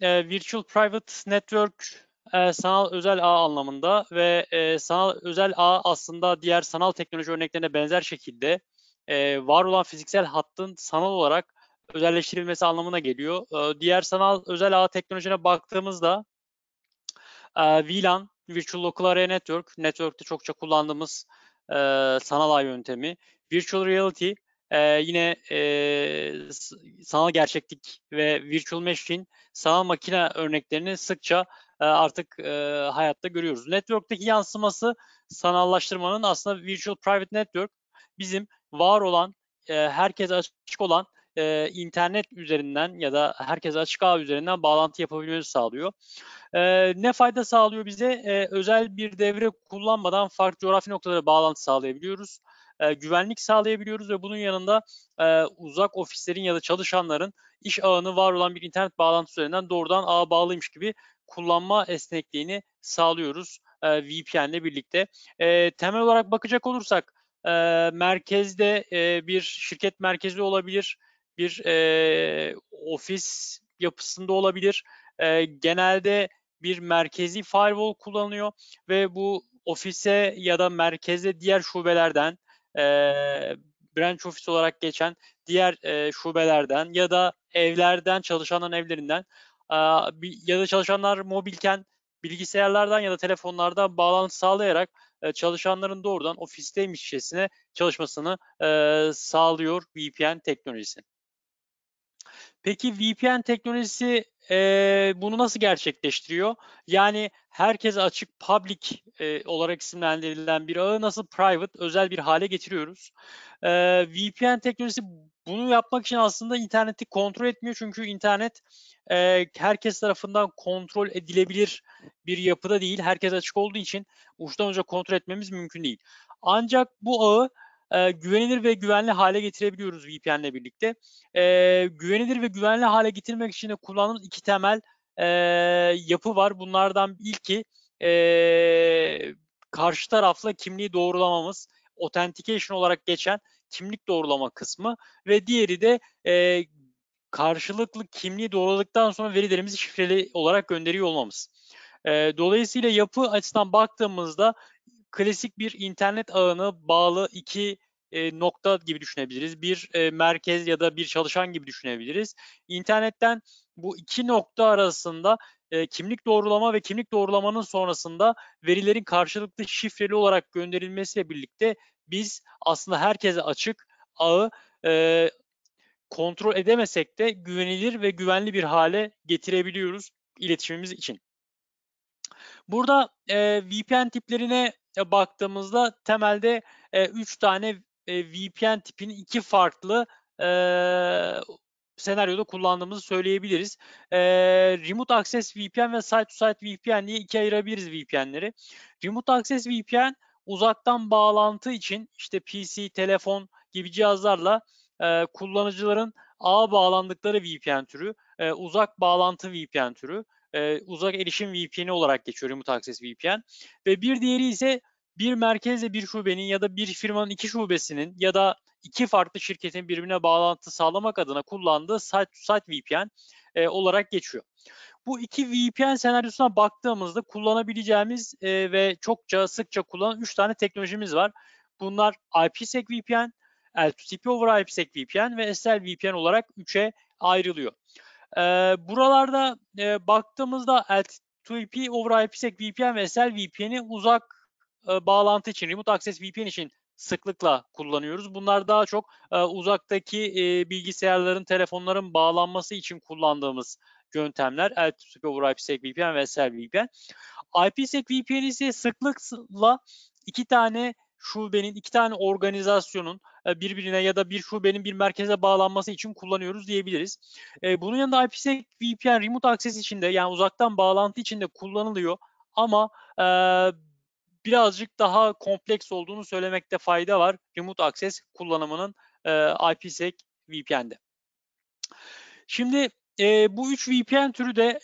e, Virtual Private Network e, sanal özel ağ anlamında ve e, sanal özel ağ aslında diğer sanal teknoloji örneklerine benzer şekilde e, var olan fiziksel hattın sanal olarak özelleştirilmesi anlamına geliyor. E, diğer sanal özel ağ teknolojine baktığımızda e, VLAN, Virtual Local Area Network, network'te çokça kullandığımız e, sanal ağ yöntemi, Virtual Reality, ee, yine e, sanal gerçeklik ve virtual machine sanal makine örneklerini sıkça e, artık e, hayatta görüyoruz. Network'teki yansıması sanallaştırmanın aslında virtual private network bizim var olan, e, herkese açık olan e, internet üzerinden ya da herkese açık ağ üzerinden bağlantı yapabilmemizi sağlıyor. E, ne fayda sağlıyor bize? E, özel bir devre kullanmadan farklı coğrafi noktalara bağlantı sağlayabiliyoruz e, güvenlik sağlayabiliyoruz ve bunun yanında e, uzak ofislerin ya da çalışanların iş ağını var olan bir internet bağlantısı üzerinden doğrudan ağa bağlıymış gibi kullanma esnekliğini sağlıyoruz e, VPN ile birlikte. E, temel olarak bakacak olursak e, merkezde e, bir şirket merkezi olabilir, bir e, ofis yapısında olabilir. E, genelde bir merkezi firewall kullanıyor ve bu ofise ya da merkeze diğer şubelerden e, branch office olarak geçen diğer e, şubelerden ya da evlerden, çalışanların evlerinden e, ya da çalışanlar mobilken bilgisayarlardan ya da telefonlardan bağlantı sağlayarak e, çalışanların doğrudan ofisteymişçesine çalışmasını e, sağlıyor VPN teknolojisi. Peki VPN teknolojisi e, bunu nasıl gerçekleştiriyor? Yani herkese açık public e, olarak isimlendirilen bir ağı nasıl private, özel bir hale getiriyoruz? E, VPN teknolojisi bunu yapmak için aslında interneti kontrol etmiyor. Çünkü internet e, herkes tarafından kontrol edilebilir bir yapıda değil. Herkes açık olduğu için uçtan uca kontrol etmemiz mümkün değil. Ancak bu ağı e, güvenilir ve güvenli hale getirebiliyoruz VPN ile birlikte. E, güvenilir ve güvenli hale getirmek için de kullandığımız iki temel e, yapı var. Bunlardan ilki e, karşı tarafla kimliği doğrulamamız, authentication olarak geçen kimlik doğrulama kısmı ve diğeri de e, karşılıklı kimliği doğruladıktan sonra verilerimizi şifreli olarak gönderiyor olmamız. E, dolayısıyla yapı açısından baktığımızda klasik bir internet ağına bağlı iki e, nokta gibi düşünebiliriz. Bir e, merkez ya da bir çalışan gibi düşünebiliriz. İnternetten bu iki nokta arasında e, kimlik doğrulama ve kimlik doğrulamanın sonrasında verilerin karşılıklı şifreli olarak gönderilmesiyle birlikte biz aslında herkese açık ağı e, kontrol edemesek de güvenilir ve güvenli bir hale getirebiliyoruz iletişimimiz için. Burada e, VPN tiplerine e, baktığımızda temelde 3 e, tane e, VPN tipini iki farklı senaryoda kullandığımızı söyleyebiliriz. E, remote Access VPN ve Site to Site VPN diye ikiye ayırabiliriz VPN'leri. Remote Access VPN uzaktan bağlantı için işte PC, telefon gibi cihazlarla e, kullanıcıların ağ bağlandıkları VPN türü, e, uzak bağlantı VPN türü. E, uzak erişim VPN olarak geçiyor Remote Access VPN. Ve bir diğeri ise bir merkezle bir şubenin ya da bir firmanın iki şubesinin ya da iki farklı şirketin birbirine bağlantı sağlamak adına kullandığı site-to-site VPN e, olarak geçiyor. Bu iki VPN senaryosuna baktığımızda kullanabileceğimiz e, ve çokça sıkça kullanan üç tane teknolojimiz var. Bunlar IPsec VPN, L2TP over IPsec VPN ve SL VPN olarak üçe ayrılıyor. E, buralarda e, baktığımızda LTP over IPsec VPN ve SL VPN'i uzak e, bağlantı için, remote access VPN için sıklıkla kullanıyoruz. Bunlar daha çok e, uzaktaki e, bilgisayarların, telefonların bağlanması için kullandığımız yöntemler LTP over IPsec VPN ve SL VPN. IPsec VPN ise sıklıkla iki tane şubenin iki tane organizasyonun e, birbirine ya da bir şubenin bir merkeze bağlanması için kullanıyoruz diyebiliriz. E, bunun yanında IPsec VPN remote access içinde yani uzaktan bağlantı içinde kullanılıyor ama e, birazcık daha kompleks olduğunu söylemekte fayda var remote access kullanımının IPsec VPN'de. Şimdi bu üç VPN türü de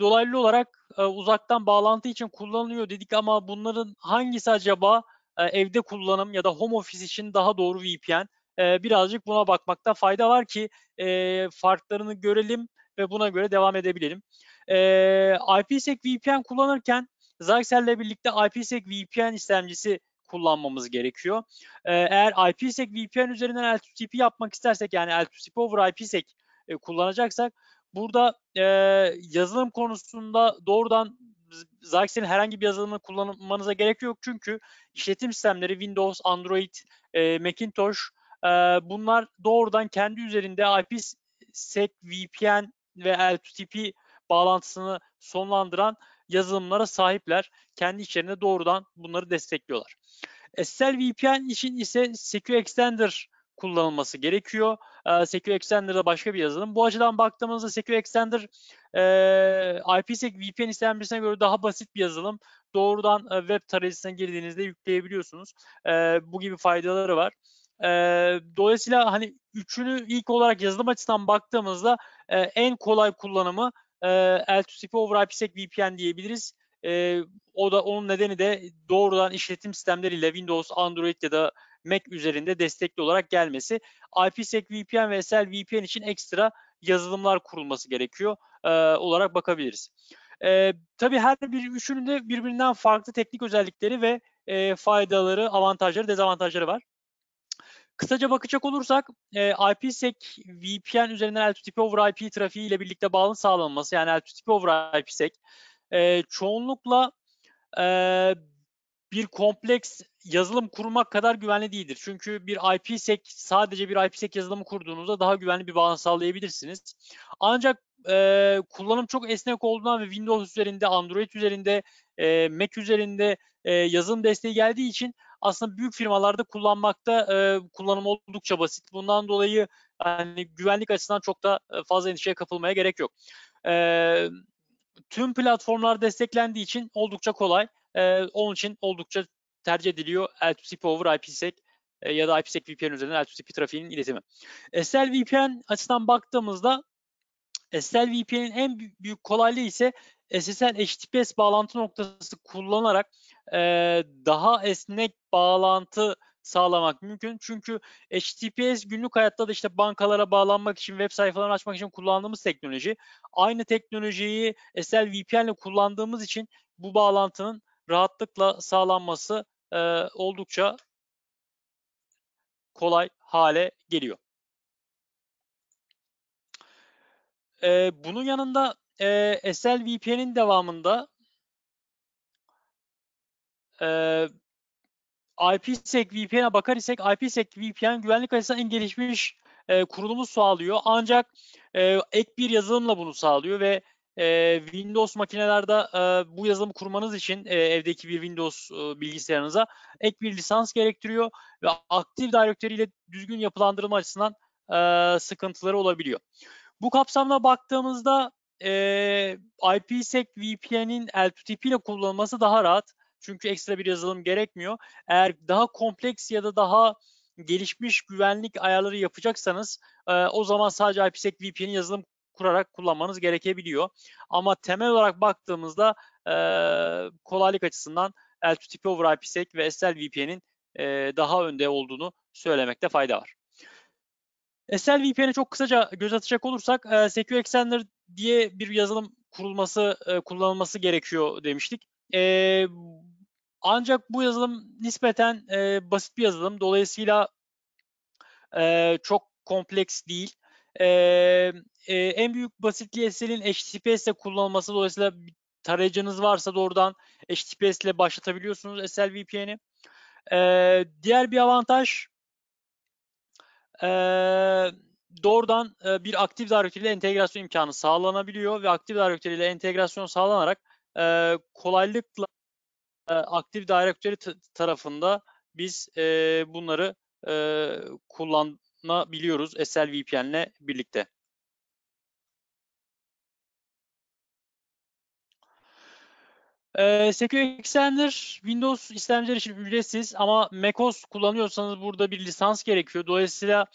dolaylı olarak uzaktan bağlantı için kullanılıyor dedik ama bunların hangisi acaba e, evde kullanım ya da home office için daha doğru VPN e, birazcık buna bakmakta fayda var ki e, farklarını görelim ve buna göre devam edebilelim. IPsec VPN kullanırken Zyxel ile birlikte IPsec VPN istemcisi kullanmamız gerekiyor. eğer IPsec VPN üzerinden LTTP yapmak istersek yani LTTP over IPsec kullanacaksak burada yazılım konusunda doğrudan Zaxx'in herhangi bir yazılımını kullanmanıza gerek yok çünkü işletim sistemleri Windows, Android, e, Macintosh e, bunlar doğrudan kendi üzerinde IPsec, VPN ve LTTP bağlantısını sonlandıran yazılımlara sahipler. Kendi içlerinde doğrudan bunları destekliyorlar. SSL e, VPN için ise Secure Extender kullanılması gerekiyor. E, Secure Extender'da başka bir yazılım. Bu açıdan baktığımızda Secure Extender e, IPsec VPN istenmesine göre daha basit bir yazılım. Doğrudan e, web tarayıcısına girdiğinizde yükleyebiliyorsunuz. E, bu gibi faydaları var. E, dolayısıyla hani üçünü ilk olarak yazılım açısından baktığımızda e, en kolay kullanımı e, L2CP over IPsec VPN diyebiliriz. E, o da onun nedeni de doğrudan işletim sistemleriyle Windows, Android ya da Mac üzerinde destekli olarak gelmesi. IPsec VPN ve SL VPN için ekstra yazılımlar kurulması gerekiyor e, olarak bakabiliriz. E, tabii her bir üçünün de birbirinden farklı teknik özellikleri ve e, faydaları, avantajları, dezavantajları var. Kısaca bakacak olursak e, IPsec VPN üzerinden LTTP over IP trafiği ile birlikte bağlı sağlanması yani LTTP over IPsec e, çoğunlukla e, bir kompleks yazılım kurmak kadar güvenli değildir. Çünkü bir IPsec sadece bir IPsec yazılımı kurduğunuzda daha güvenli bir bağ sağlayabilirsiniz. Ancak e, kullanım çok esnek olduğundan ve Windows üzerinde, Android üzerinde, e, Mac üzerinde e, yazılım desteği geldiği için aslında büyük firmalarda kullanmakta e, kullanım oldukça basit. Bundan dolayı yani güvenlik açısından çok da fazla endişeye kapılmaya gerek yok. E, tüm platformlar desteklendiği için oldukça kolay. E, onun için oldukça tercih ediliyor l 2 over IPsec e, ya da IPsec VPN üzerinden L2CP trafiğinin iletimi. SSL VPN açısından baktığımızda SSL VPN'in en büyük kolaylığı ise SSL HTTPS bağlantı noktası kullanarak e, daha esnek bağlantı sağlamak mümkün. Çünkü HTTPS günlük hayatta da işte bankalara bağlanmak için, web sayfalarını açmak için kullandığımız teknoloji. Aynı teknolojiyi SSL VPN ile kullandığımız için bu bağlantının rahatlıkla sağlanması e, oldukça kolay hale geliyor. E, bunun yanında e, SLVP'nin devamında e, IPsec VPN'e bakar isek IPsec VPN güvenlik açısından en gelişmiş e, kurulumu sağlıyor. Ancak e, ek bir yazılımla bunu sağlıyor ve e, Windows makinelerde e, bu yazılımı kurmanız için e, evdeki bir Windows e, bilgisayarınıza ek bir lisans gerektiriyor ve aktif Directory ile düzgün yapılandırılma açısından e, sıkıntıları olabiliyor. Bu kapsamda baktığımızda e, IPsec VPN'in LTTP ile kullanılması daha rahat. Çünkü ekstra bir yazılım gerekmiyor. Eğer daha kompleks ya da daha gelişmiş güvenlik ayarları yapacaksanız e, o zaman sadece IPsec VPN'in yazılım kurarak kullanmanız gerekebiliyor. Ama temel olarak baktığımızda e, kolaylık açısından LTTP over IPsec ve SLVPN'in e, daha önde olduğunu söylemekte fayda var. VPN'e çok kısaca göz atacak olursak e, Secure Extender diye bir yazılım kurulması, e, kullanılması gerekiyor demiştik. E, ancak bu yazılım nispeten e, basit bir yazılım. Dolayısıyla e, çok kompleks değil e, e, en büyük basitliği SSL'in HTTPS ile kullanılması. Dolayısıyla tarayıcınız varsa doğrudan HTTPS ile başlatabiliyorsunuz SSL VPN'i. E, diğer bir avantaj e, doğrudan e, bir aktif Directory ile entegrasyon imkanı sağlanabiliyor ve aktif Directory ile entegrasyon sağlanarak e, kolaylıkla e, aktif Directory tarafında biz e, bunları e, kullan kullanabiliyoruz SL VPN ile birlikte. Ee, Secure Extender Windows işlemciler için ücretsiz ama macOS kullanıyorsanız burada bir lisans gerekiyor. Dolayısıyla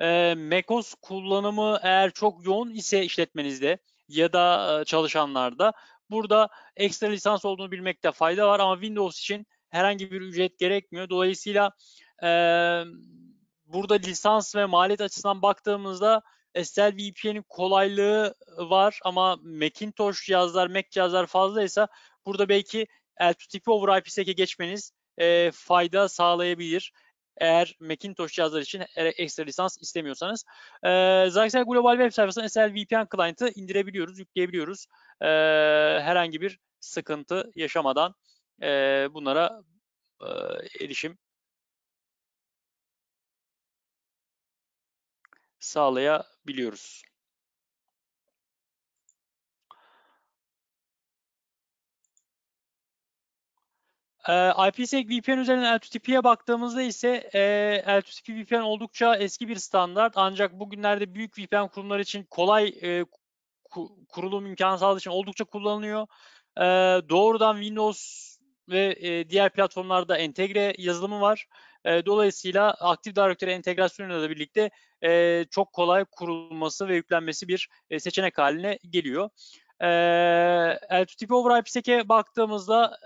e, macOS kullanımı eğer çok yoğun ise işletmenizde ya da e, çalışanlarda burada ekstra lisans olduğunu bilmekte fayda var ama Windows için herhangi bir ücret gerekmiyor. Dolayısıyla e, burada lisans ve maliyet açısından baktığımızda SSL VPN'in kolaylığı var ama Macintosh cihazlar, Mac cihazlar fazlaysa burada belki LTTP over IPSec'e geçmeniz e, fayda sağlayabilir. Eğer Macintosh cihazlar için e, ekstra lisans istemiyorsanız. E, Zaxel Global Web sayfasından SSL VPN client'ı indirebiliyoruz, yükleyebiliyoruz. E, herhangi bir sıkıntı yaşamadan e, bunlara e, erişim sağlayabiliyoruz. IPsec VPN üzerinden L2TP'ye baktığımızda ise L2TP VPN oldukça eski bir standart ancak bugünlerde büyük VPN kurumları için kolay kurulum imkanı sağladığı için oldukça kullanılıyor. Doğrudan Windows ve diğer platformlarda entegre yazılımı var. E, dolayısıyla aktif Directory entegrasyonuyla da birlikte e, çok kolay kurulması ve yüklenmesi bir e, seçenek haline geliyor. E, LTTP over IPsec'e baktığımızda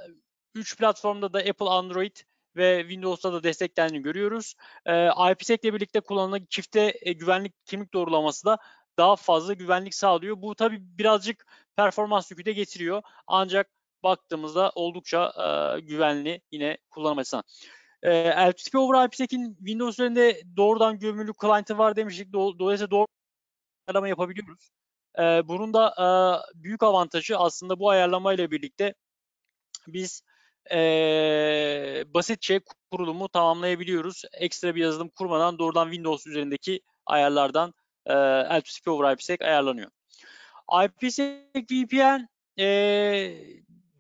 3 platformda da Apple, Android ve Windows'ta da desteklendiğini görüyoruz. E, IPsec ile birlikte kullanılan çifte güvenlik kimlik doğrulaması da daha fazla güvenlik sağlıyor. Bu tabi birazcık performans yükü de getiriyor. Ancak baktığımızda oldukça e, güvenli yine kullanım açısından. E, LTTP over IPsec'in Windows üzerinde doğrudan gömülü client'ı var demiştik. Do dolayısıyla doğru ayarlama yapabiliyoruz. E, bunun da e, büyük avantajı aslında bu ayarlama ile birlikte biz e, basitçe kurulumu tamamlayabiliyoruz. Ekstra bir yazılım kurmadan doğrudan Windows üzerindeki ayarlardan e, LTTP over IPsec ayarlanıyor. IPsec VPN e,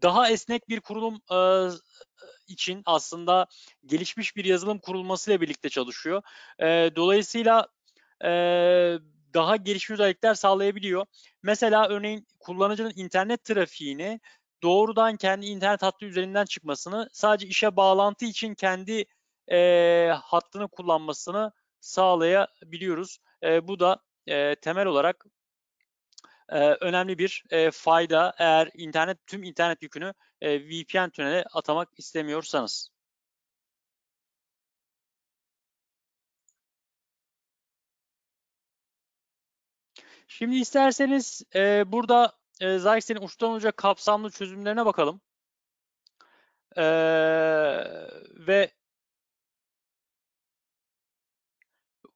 daha esnek bir kurulum e, için aslında gelişmiş bir yazılım kurulmasıyla birlikte çalışıyor. E, dolayısıyla e, daha gelişmiş özellikler sağlayabiliyor. Mesela örneğin kullanıcının internet trafiğini doğrudan kendi internet hattı üzerinden çıkmasını sadece işe bağlantı için kendi e, hattını kullanmasını sağlayabiliyoruz. E, bu da e, temel olarak e, önemli bir e, fayda eğer internet tüm internet yükünü e, VPN tünele atamak istemiyorsanız. Şimdi isterseniz e, burada e, Zaxx'in uçtan uca kapsamlı çözümlerine bakalım. E, ve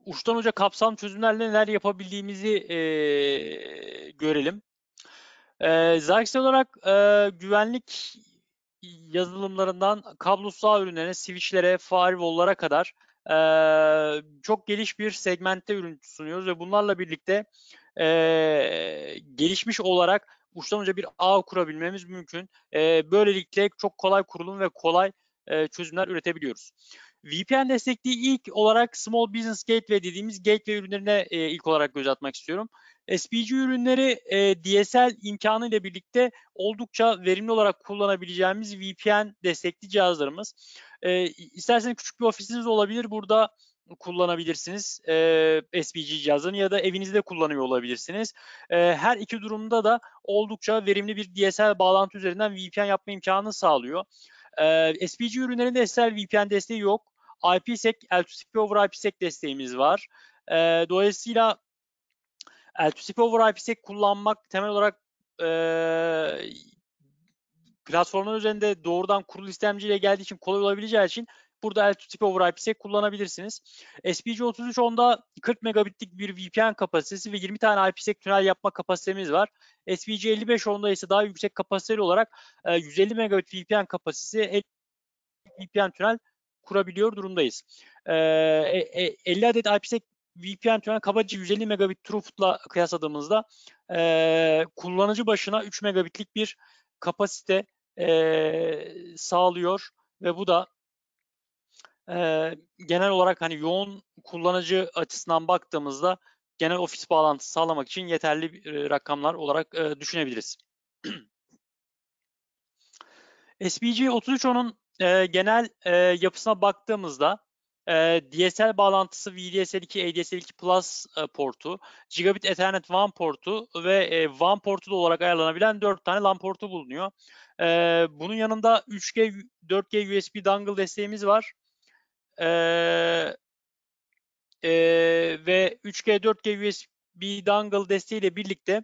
uçtan uca kapsam çözümlerle neler yapabildiğimizi e, görelim. E, Zaxxel olarak e, güvenlik yazılımlarından kablosuz ürünlere, ürünlerine, switchlere, firewall'lara kadar e, çok geliş bir segmentte ürün sunuyoruz ve bunlarla birlikte e, gelişmiş olarak uçtan uca bir ağ kurabilmemiz mümkün. E, böylelikle çok kolay kurulum ve kolay e, çözümler üretebiliyoruz. VPN destekliği ilk olarak Small Business Gateway dediğimiz gateway ürünlerine e, ilk olarak göz atmak istiyorum. SPG ürünleri e, DSL imkanı ile birlikte oldukça verimli olarak kullanabileceğimiz VPN destekli cihazlarımız. E, isterseniz küçük bir ofisiniz olabilir. Burada kullanabilirsiniz. E, SPG cihazını ya da evinizde kullanıyor olabilirsiniz. E, her iki durumda da oldukça verimli bir DSL bağlantı üzerinden VPN yapma imkanı sağlıyor. E, SPG ürünlerinde SSL VPN desteği yok. IPsec, L2CP over IPsec desteğimiz var. E, dolayısıyla L2CP over IPsec kullanmak temel olarak e, platformlar üzerinde doğrudan kurulu istemciyle geldiği için kolay olabileceği için burada L2CP over IPsec kullanabilirsiniz. SPG33 onda 40 megabitlik bir VPN kapasitesi ve 20 tane IPsec tünel yapma kapasitemiz var. SPG55 onda ise daha yüksek kapasiteli olarak 150 megabit VPN kapasitesi, VPN tünel kurabiliyor durumdayız. Ee, e, e, 50 adet IPsec VPN tümen kabaca 150 megabit throughput'la kıyasladığımızda e, kullanıcı başına 3 megabitlik bir kapasite e, sağlıyor ve bu da e, genel olarak hani yoğun kullanıcı açısından baktığımızda genel ofis bağlantısı sağlamak için yeterli e, rakamlar olarak e, düşünebiliriz. SPG 3310'un e, genel e, yapısına baktığımızda e, DSL bağlantısı VDSL2, ADSL2 Plus e, portu, Gigabit Ethernet WAN portu ve e, WAN portu da olarak ayarlanabilen 4 tane LAN portu bulunuyor. E, bunun yanında 3G, 4G USB dongle desteğimiz var. E, e, ve 3G, 4G USB dongle desteğiyle birlikte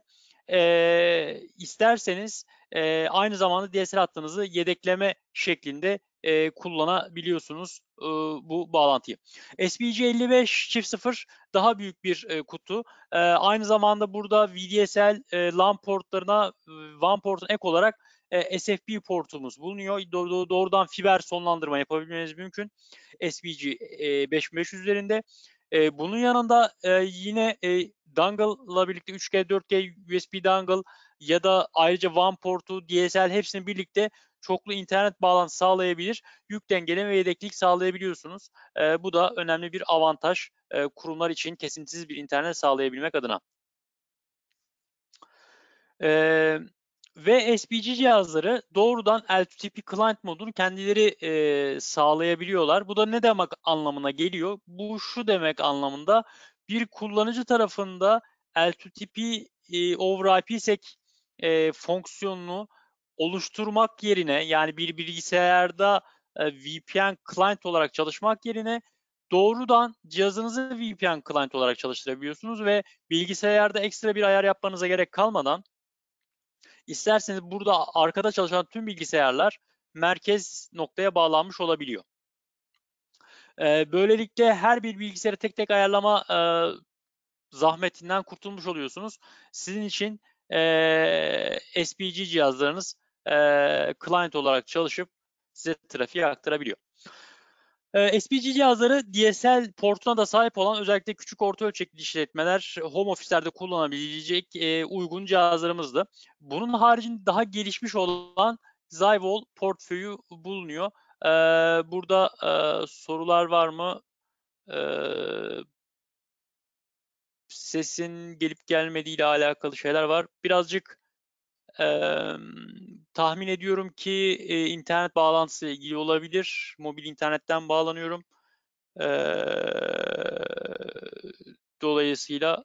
e, isterseniz e, aynı zamanda DSL hattınızı yedekleme şeklinde e, kullanabiliyorsunuz e, bu bağlantıyı. SPG55-0 daha büyük bir e, kutu. E, aynı zamanda burada VDSL e, LAN portlarına WAN portun ek olarak e, SFP portumuz bulunuyor. Doğ doğrudan fiber sonlandırma yapabilmeniz mümkün. SPG e, 5500 üzerinde. E, bunun yanında e, yine e, ile birlikte 3G 4G USB dongle ya da ayrıca WAN portu, DSL hepsini birlikte çoklu internet bağlantı sağlayabilir. Yük dengeleme ve yedeklik sağlayabiliyorsunuz. E, bu da önemli bir avantaj e, kurumlar için kesintisiz bir internet sağlayabilmek adına. E, ve SPG cihazları doğrudan LTTP client modunu kendileri e, sağlayabiliyorlar. Bu da ne demek anlamına geliyor? Bu şu demek anlamında bir kullanıcı tarafında LTTP e, over IPsec e, fonksiyonunu oluşturmak yerine yani bir bilgisayarda e, VPN client olarak çalışmak yerine doğrudan cihazınızı VPN client olarak çalıştırabiliyorsunuz ve bilgisayarda ekstra bir ayar yapmanıza gerek kalmadan isterseniz burada arkada çalışan tüm bilgisayarlar merkez noktaya bağlanmış olabiliyor. E, böylelikle her bir bilgisayarı tek tek ayarlama e, zahmetinden kurtulmuş oluyorsunuz. Sizin için e, SPG cihazlarınız e, client olarak çalışıp size trafiği aktarabiliyor. E, SPG cihazları DSL portuna da sahip olan özellikle küçük orta ölçekli işletmeler home ofislerde kullanabilecek e, uygun cihazlarımızdı. Bunun haricinde daha gelişmiş olan Zywall portföyü bulunuyor. E, burada e, sorular var mı? E, sesin gelip gelmediği ile alakalı şeyler var. Birazcık e, tahmin ediyorum ki e, internet bağlantısı ile ilgili olabilir. Mobil internetten bağlanıyorum. E, dolayısıyla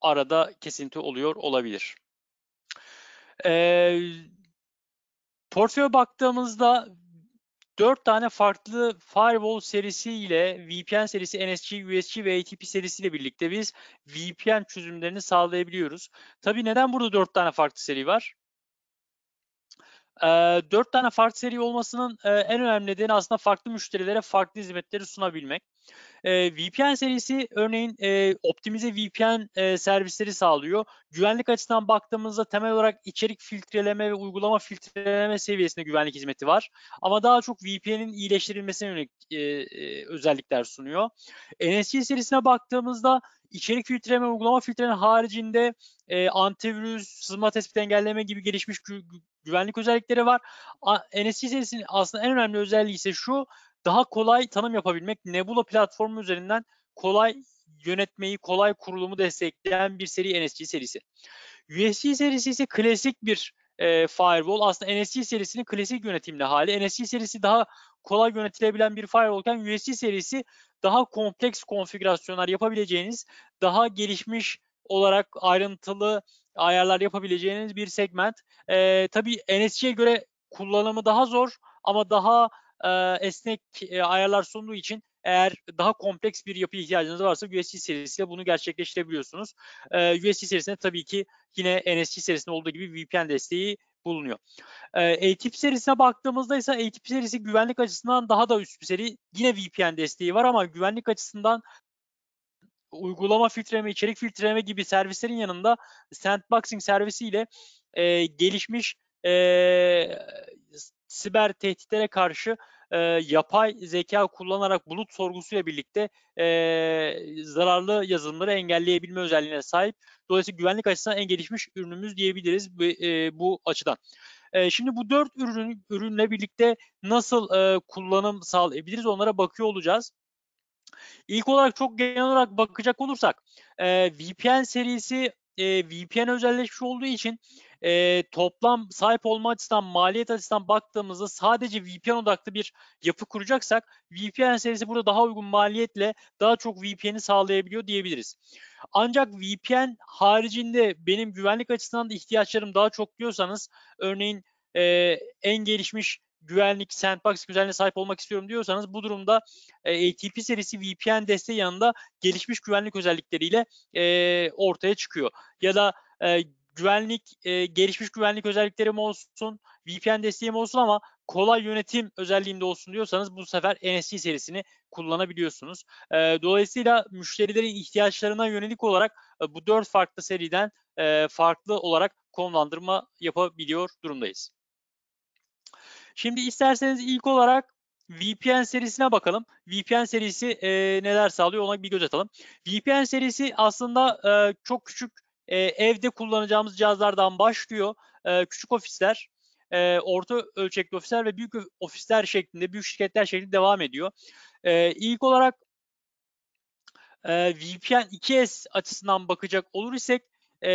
arada kesinti oluyor olabilir. E, portföye baktığımızda 4 tane farklı firewall serisiyle VPN serisi NSG, USG ve ATP serisiyle birlikte biz VPN çözümlerini sağlayabiliyoruz. Tabi neden burada 4 tane farklı seri var? E, ee, 4 tane farklı seri olmasının e, en önemli nedeni aslında farklı müşterilere farklı hizmetleri sunabilmek. E, VPN serisi örneğin e, optimize VPN e, servisleri sağlıyor. Güvenlik açısından baktığımızda temel olarak içerik filtreleme ve uygulama filtreleme seviyesinde güvenlik hizmeti var. Ama daha çok VPN'in iyileştirilmesine yönelik e, e, özellikler sunuyor. NSC serisine baktığımızda içerik filtreleme, uygulama filtreleme haricinde e, antivirüs, sızma tespit engelleme gibi gelişmiş gü güvenlik özellikleri var. NSC serisinin aslında en önemli özelliği ise şu, daha kolay tanım yapabilmek, Nebula platformu üzerinden kolay yönetmeyi, kolay kurulumu destekleyen bir seri NSC serisi. USC serisi ise klasik bir e, firewall. Aslında NSC serisinin klasik yönetimli hali. NSC serisi daha kolay yönetilebilen bir firewallken USC serisi daha kompleks konfigürasyonlar yapabileceğiniz, daha gelişmiş olarak ayrıntılı ayarlar yapabileceğiniz bir segment. E, tabii NSC'ye göre kullanımı daha zor ama daha e, esnek e, ayarlar sunduğu için eğer daha kompleks bir yapı ihtiyacınız varsa USC serisiyle bunu gerçekleştirebiliyorsunuz. E, USC serisinde tabii ki yine NSC serisinde olduğu gibi VPN desteği bulunuyor. E, ATIP serisine baktığımızda ise ATIP serisi güvenlik açısından daha da üst bir seri. Yine VPN desteği var ama güvenlik açısından uygulama filtreleme, içerik filtreleme gibi servislerin yanında sandboxing servisiyle e, gelişmiş e, siber tehditlere karşı e, yapay zeka kullanarak bulut sorgusuyla birlikte e, zararlı yazılımları engelleyebilme özelliğine sahip. Dolayısıyla güvenlik açısından en gelişmiş ürünümüz diyebiliriz bu, e, bu açıdan. E, şimdi bu dört ürün, ürünle birlikte nasıl e, kullanım sağlayabiliriz onlara bakıyor olacağız. İlk olarak çok genel olarak bakacak olursak e, VPN serisi e, VPN özelleşmiş olduğu için e, toplam sahip olma açısından, maliyet açısından baktığımızda sadece VPN odaklı bir yapı kuracaksak VPN serisi burada daha uygun maliyetle daha çok VPN'i sağlayabiliyor diyebiliriz. Ancak VPN haricinde benim güvenlik açısından da ihtiyaçlarım daha çok diyorsanız örneğin e, en gelişmiş güvenlik sandbox güzelliğine sahip olmak istiyorum diyorsanız bu durumda e, ATP serisi VPN desteği yanında gelişmiş güvenlik özellikleriyle e, ortaya çıkıyor. Ya da e, güvenlik, e, gelişmiş güvenlik özelliklerim olsun, VPN desteğim olsun ama kolay yönetim özelliğimde olsun diyorsanız bu sefer NSC serisini kullanabiliyorsunuz. E, dolayısıyla müşterilerin ihtiyaçlarına yönelik olarak e, bu dört farklı seriden e, farklı olarak konumlandırma yapabiliyor durumdayız. Şimdi isterseniz ilk olarak VPN serisine bakalım. VPN serisi e, neler sağlıyor ona bir göz atalım. VPN serisi aslında e, çok küçük e, evde kullanacağımız cihazlardan başlıyor. E, küçük ofisler, e, orta ölçekli ofisler ve büyük ofisler şeklinde, büyük şirketler şeklinde devam ediyor. E, ilk olarak e, VPN 2S açısından bakacak olur isek e,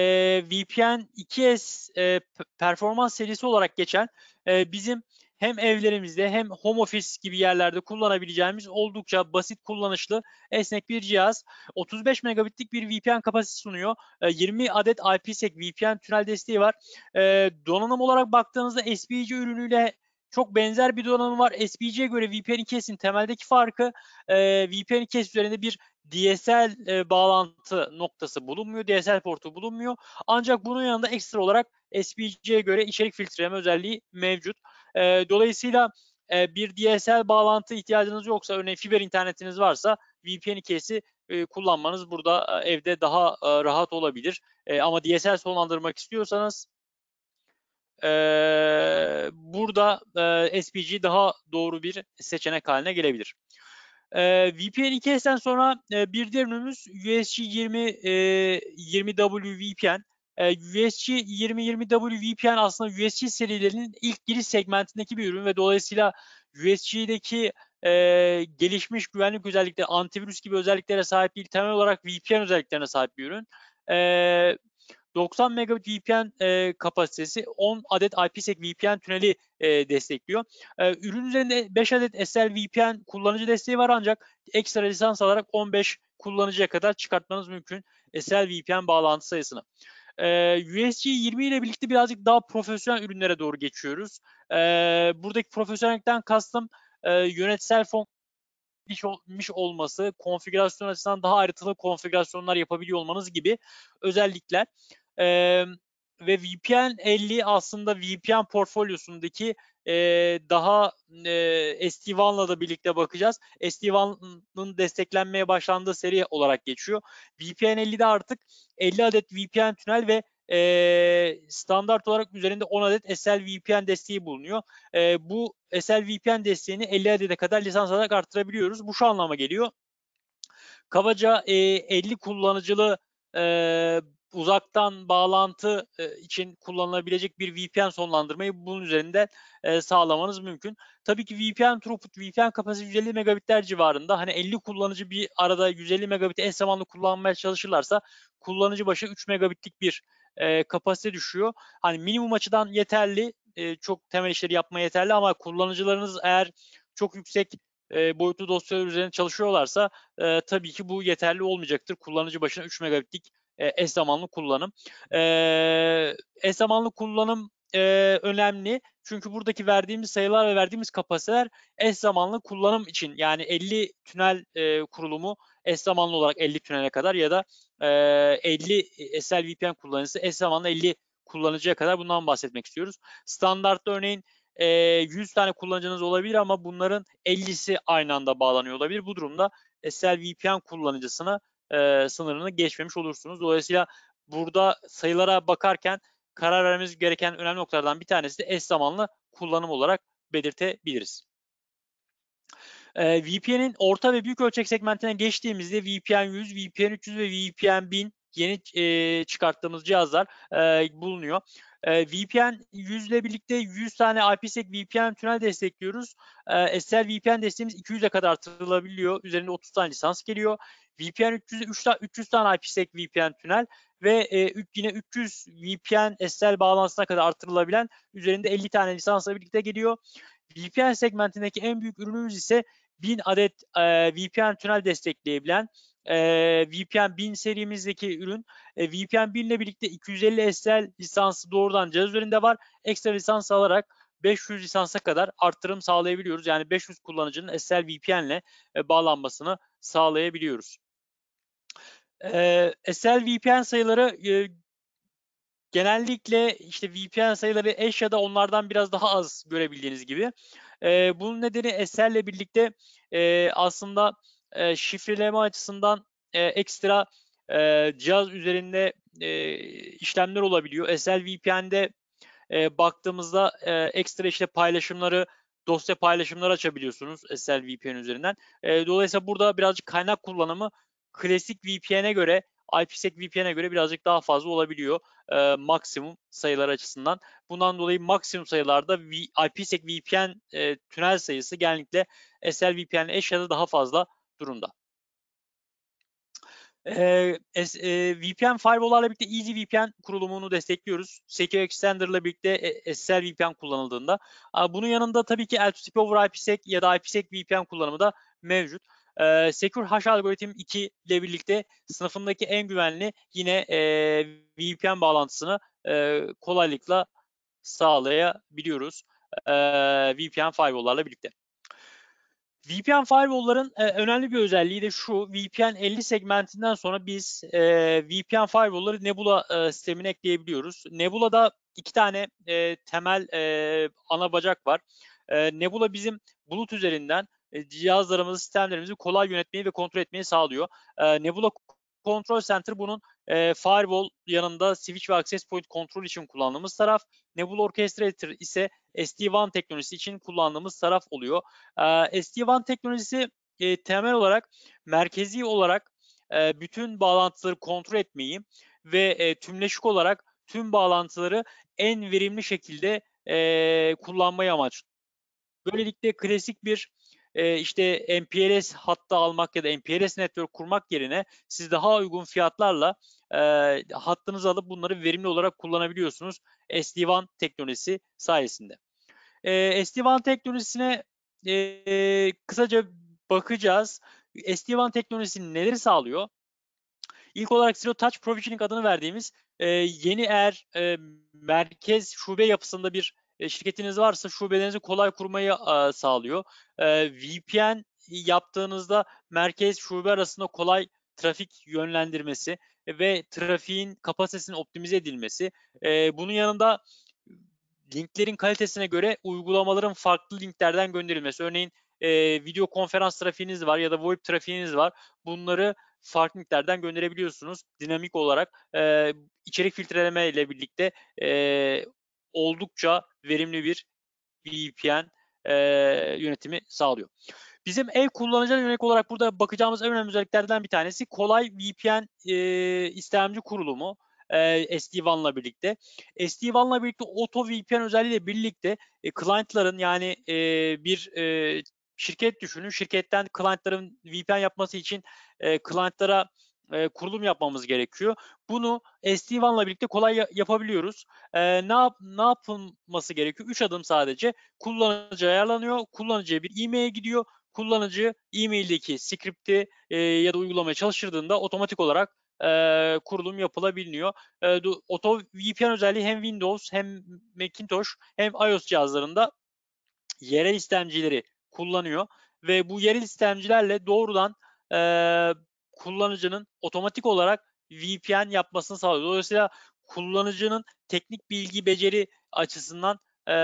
VPN 2S e, performans serisi olarak geçen e, bizim hem evlerimizde hem home office gibi yerlerde kullanabileceğimiz oldukça basit kullanışlı esnek bir cihaz. 35 megabitlik bir VPN kapasitesi sunuyor. 20 ee, adet IPsec VPN tünel desteği var. Ee, donanım olarak baktığınızda SPG ürünüyle çok benzer bir donanım var. SPG'ye göre VPN2S'in temeldeki farkı ee, VPN2S üzerinde bir DSL e, bağlantı noktası bulunmuyor. DSL portu bulunmuyor. Ancak bunun yanında ekstra olarak SPG'ye göre içerik filtreleme özelliği mevcut. E, dolayısıyla e, bir DSL bağlantı ihtiyacınız yoksa örneğin fiber internetiniz varsa VPN kesi e, kullanmanız burada e, evde daha e, rahat olabilir. E, ama DSL sonlandırmak istiyorsanız e, burada e, SPG daha doğru bir seçenek haline gelebilir. E, VPN 2S'den sonra e, bir diğer ürünümüz USG 20 e, 20W VPN. Ee, USG 2020W VPN aslında USG serilerinin ilk giriş segmentindeki bir ürün ve dolayısıyla USG'deki e, gelişmiş güvenlik özellikleri, antivirüs gibi özelliklere sahip değil, temel olarak VPN özelliklerine sahip bir ürün. E, ee, 90 megabit VPN e, kapasitesi 10 adet IPsec VPN tüneli e, destekliyor. E, ürün üzerinde 5 adet SL VPN kullanıcı desteği var ancak ekstra lisans alarak 15 kullanıcıya kadar çıkartmanız mümkün SL VPN bağlantı sayısını. USG 20 ile birlikte birazcık daha profesyonel ürünlere doğru geçiyoruz. Ee, buradaki profesyonellikten kastım e, yönetsel fon gelişmiş olması, konfigürasyon açısından daha ayrıntılı konfigürasyonlar yapabiliyor olmanız gibi özellikler. Ee, ve VPN 50 aslında VPN portfolyosundaki daha e, sd da birlikte bakacağız. sd desteklenmeye başlandığı seri olarak geçiyor. VPN 50'de artık 50 adet VPN tünel ve e, standart olarak üzerinde 10 adet SL VPN desteği bulunuyor. E, bu SL VPN desteğini 50 adede kadar lisans alarak arttırabiliyoruz. Bu şu anlama geliyor. Kabaca e, 50 kullanıcılı e, uzaktan bağlantı e, için kullanılabilecek bir VPN sonlandırmayı bunun üzerinde e, sağlamanız mümkün. Tabii ki VPN throughput, VPN kapasitesi 150 megabitler civarında. Hani 50 kullanıcı bir arada 150 megabit en zamanlı kullanmaya çalışırlarsa kullanıcı başı 3 megabitlik bir e, kapasite düşüyor. Hani minimum açıdan yeterli, çok temel işleri yapmaya yeterli ama kullanıcılarınız eğer çok yüksek boyutlu dosyalar üzerine çalışıyorlarsa tabii ki bu yeterli olmayacaktır. Kullanıcı başına 3 megabitlik e, eş zamanlı kullanım. E, eş zamanlı kullanım e, önemli. Çünkü buradaki verdiğimiz sayılar ve verdiğimiz kapasiteler eş zamanlı kullanım için yani 50 tünel e, kurulumu eş zamanlı olarak 50 tünele kadar ya da 50 SL VPN kullanıcısı eş zamanlı 50 kullanıcıya kadar bundan bahsetmek istiyoruz. Standartta örneğin 100 e, tane kullanıcınız olabilir ama bunların 50'si aynı anda bağlanıyor olabilir. Bu durumda SL VPN kullanıcısına e, sınırını geçmemiş olursunuz. Dolayısıyla burada sayılara bakarken karar vermemiz gereken önemli noktalardan bir tanesi de eş zamanlı kullanım olarak belirtebiliriz. E, VPN'in orta ve büyük ölçek segmentine geçtiğimizde VPN 100, VPN 300 ve VPN 1000 yeni e, çıkarttığımız cihazlar e, bulunuyor. E, VPN 100 ile birlikte 100 tane IPsec VPN tünel destekliyoruz. E, SL VPN desteğimiz 200'e kadar artırılabiliyor. Üzerinde 30 tane lisans geliyor. VPN 300, 3, 300 tane IPsec VPN tünel ve e, yine 300 VPN SSL bağlantısına kadar artırılabilen üzerinde 50 tane lisansla birlikte geliyor. VPN segmentindeki en büyük ürünümüz ise 1000 adet e, VPN tünel destekleyebilen e, ee, VPN 1000 serimizdeki ürün e, ee, VPN 1000 ile birlikte 250 SSL lisansı doğrudan cihaz üzerinde var. Ekstra lisans alarak 500 lisansa kadar arttırım sağlayabiliyoruz. Yani 500 kullanıcının SSL VPN ile e, bağlanmasını sağlayabiliyoruz. E, ee, SL VPN sayıları e, genellikle işte VPN sayıları eş ya da onlardan biraz daha az görebildiğiniz gibi. E, bunun nedeni SSL ile birlikte e, aslında e, şifreleme açısından e, ekstra e, cihaz üzerinde e, işlemler olabiliyor. SL VPN'de e, baktığımızda e, ekstra işte paylaşımları, dosya paylaşımları açabiliyorsunuz SL VPN üzerinden. E, dolayısıyla burada birazcık kaynak kullanımı klasik VPN'e göre IPsec VPN'e göre birazcık daha fazla olabiliyor e, maksimum sayılar açısından. Bundan dolayı maksimum sayılarda v, IPsec VPN e, tünel sayısı genellikle SL VPN'e eş ya da daha fazla durumda. Ee, e, VPN firewall'larla birlikte Easy VPN kurulumunu destekliyoruz. Secure Extender'la birlikte e, SSL VPN kullanıldığında. Bunun yanında tabii ki LTTP over IPsec ya da IPsec VPN kullanımı da mevcut. Ee, Secure Hash Algorithm 2 ile birlikte sınıfındaki en güvenli yine e, VPN bağlantısını e, kolaylıkla sağlayabiliyoruz. E, VPN firewall'larla birlikte. VPN firewall'ların e, önemli bir özelliği de şu. VPN 50 segmentinden sonra biz e, VPN firewall'ları Nebula e, sistemine ekleyebiliyoruz. Nebula'da iki tane e, temel e, ana bacak var. E, Nebula bizim bulut üzerinden e, cihazlarımızı, sistemlerimizi kolay yönetmeyi ve kontrol etmeyi sağlıyor. E, Nebula Control Center bunun e, firewall yanında switch ve access point kontrol için kullandığımız taraf. Nebula Orchestrator ise SD-WAN teknolojisi için kullandığımız taraf oluyor. E, SD-WAN teknolojisi e, temel olarak merkezi olarak e, bütün bağlantıları kontrol etmeyi ve e, tümleşik olarak tüm bağlantıları en verimli şekilde e, kullanmayı amaçlıyor. Böylelikle klasik bir e, işte MPLS hatta almak ya da MPLS network kurmak yerine siz daha uygun fiyatlarla e, hattınızı alıp bunları verimli olarak kullanabiliyorsunuz SD-WAN teknolojisi sayesinde. E, ee, SD-WAN teknolojisine e, kısaca bakacağız. SD-WAN teknolojisi neleri sağlıyor? İlk olarak Zero Touch Provisioning adını verdiğimiz e, yeni eğer e, merkez şube yapısında bir e, şirketiniz varsa şubelerinizi kolay kurmayı sağlıyor. E, VPN yaptığınızda merkez şube arasında kolay trafik yönlendirmesi ve trafiğin kapasitesinin optimize edilmesi. E, bunun yanında linklerin kalitesine göre uygulamaların farklı linklerden gönderilmesi. Örneğin video konferans trafiğiniz var ya da VoIP trafiğiniz var. Bunları farklı linklerden gönderebiliyorsunuz dinamik olarak içerik filtreleme ile birlikte oldukça verimli bir VPN e, yönetimi sağlıyor. Bizim ev kullanıcılar yönelik olarak burada bakacağımız en önemli özelliklerden bir tanesi kolay VPN e, istemci kurulumu e, SD-WAN'la birlikte. SD-WAN'la birlikte Auto VPN özelliğiyle birlikte e, client'ların yani e, bir e, şirket düşünün. Şirketten client'ların VPN yapması için e, client'lara e, kurulum yapmamız gerekiyor. Bunu SD-WAN'la birlikte kolay yapabiliyoruz. E, ne, yap ne yapılması gerekiyor? 3 adım sadece. Kullanıcı ayarlanıyor. Kullanıcıya bir e-mail gidiyor. Kullanıcı e-maildeki skripti e, ya da uygulamaya çalıştırdığında otomatik olarak e, kurulum yapılabiliyor. E, Auto VPN özelliği hem Windows hem Macintosh hem iOS cihazlarında yerel istemcileri kullanıyor ve bu yerel istemcilerle doğrudan kullanıcının otomatik olarak VPN yapmasını sağlıyor. Dolayısıyla kullanıcının teknik bilgi beceri açısından e,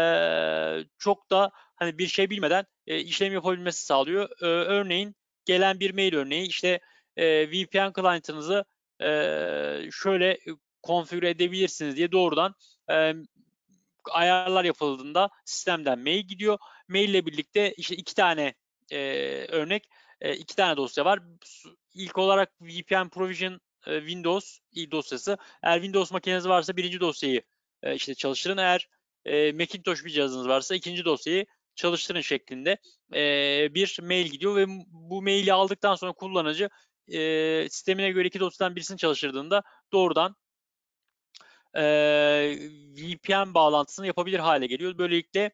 çok da hani bir şey bilmeden e, işlem yapabilmesi sağlıyor. E, örneğin gelen bir mail örneği işte e, VPN client'ınızı e, şöyle e, konfigüre edebilirsiniz diye doğrudan e, ayarlar yapıldığında sistemden mail gidiyor. Mail ile birlikte işte iki tane e, örnek e, iki tane dosya var ilk olarak VPN Provision e, Windows i dosyası. Eğer Windows makineniz varsa birinci dosyayı e, işte çalıştırın. Eğer e, Macintosh bir cihazınız varsa ikinci dosyayı çalıştırın şeklinde bir mail gidiyor ve bu maili aldıktan sonra kullanıcı e, sistemine göre iki dosyadan birisini çalıştırdığında doğrudan VPN bağlantısını yapabilir hale geliyor. Böylelikle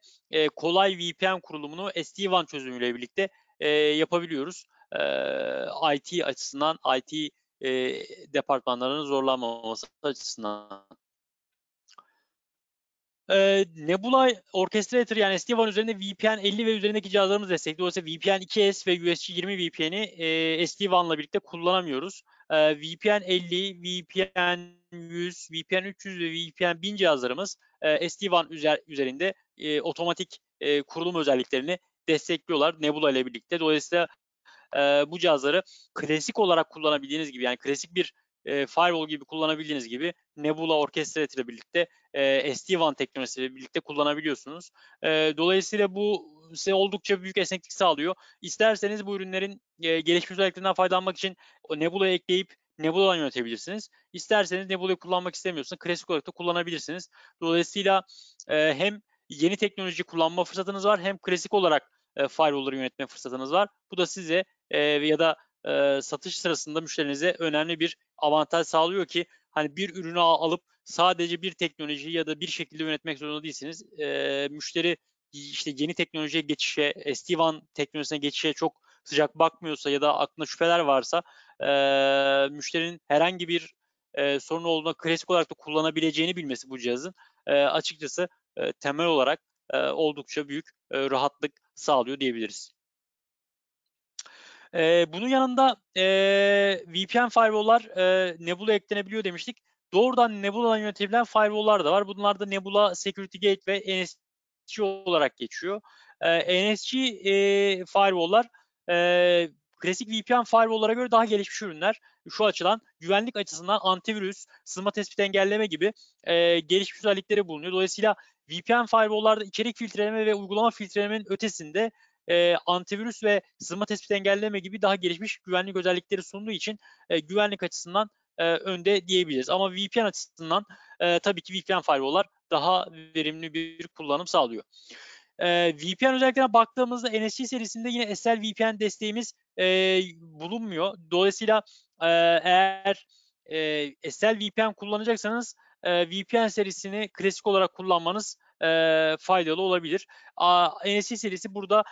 kolay VPN kurulumunu SD-WAN çözümüyle birlikte e, yapabiliyoruz e, IT açısından, IT e, departmanlarının zorlanmaması açısından. E, Nebula Orchestrator yani Stevan üzerinde VPN 50 ve üzerindeki cihazlarımız destekli. Dolayısıyla VPN 2S ve USG20 VPN'i e, SD-WAN'la birlikte kullanamıyoruz. E, VPN 50, VPN 100, VPN 300 ve VPN 1000 cihazlarımız e, SD-WAN üzer, üzerinde e, otomatik e, kurulum özelliklerini destekliyorlar Nebula ile birlikte. Dolayısıyla e, bu cihazları klasik olarak kullanabildiğiniz gibi yani klasik bir e, firewall gibi kullanabildiğiniz gibi Nebula Orchestrate ile birlikte e, SD-WAN teknolojisiyle birlikte kullanabiliyorsunuz. E, dolayısıyla bu size oldukça büyük esneklik sağlıyor. İsterseniz bu ürünlerin e, gelişmiş özelliklerinden faydalanmak için o Nebula'yı ekleyip Nebula'dan yönetebilirsiniz. İsterseniz Nebula'yı kullanmak istemiyorsanız klasik olarak da kullanabilirsiniz. Dolayısıyla e, hem yeni teknoloji kullanma fırsatınız var hem klasik olarak e, firewall'ları yönetme fırsatınız var. Bu da size e, ya da e, satış sırasında müşterinize önemli bir avantaj sağlıyor ki hani bir ürünü alıp sadece bir teknolojiyi ya da bir şekilde yönetmek zorunda değilsiniz. E, müşteri işte yeni teknolojiye geçişe, SD-WAN teknolojisine geçişe çok sıcak bakmıyorsa ya da aklına şüpheler varsa e, müşterinin herhangi bir e, sorun olduğunda klasik olarak da kullanabileceğini bilmesi bu cihazın e, açıkçası e, temel olarak e, oldukça büyük e, rahatlık sağlıyor diyebiliriz. E, bunun yanında e, VPN firewall'lar e, Nebula eklenebiliyor demiştik. Doğrudan Nebula'dan yönetilen firewall'lar da var. Bunlarda Nebula Security Gate ve NSG olarak geçiyor. E, NSG e, firewall'lar e, klasik VPN firewall'lara göre daha gelişmiş ürünler. Şu açıdan güvenlik açısından antivirüs, sızma tespit engelleme gibi e, gelişmiş özellikleri bulunuyor. Dolayısıyla VPN firewall'larda içerik filtreleme ve uygulama filtrelemenin ötesinde e, antivirüs ve sızma tespit engelleme gibi daha gelişmiş güvenlik özellikleri sunduğu için e, güvenlik açısından e, önde diyebiliriz. Ama VPN açısından e, tabii ki VPN firewall'lar daha verimli bir kullanım sağlıyor. E, VPN özelliklerine baktığımızda NSC serisinde yine SL VPN desteğimiz e, bulunmuyor. Dolayısıyla e, eğer e, SL VPN kullanacaksanız e, VPN serisini klasik olarak kullanmanız e, faydalı olabilir. A, NSC serisi burada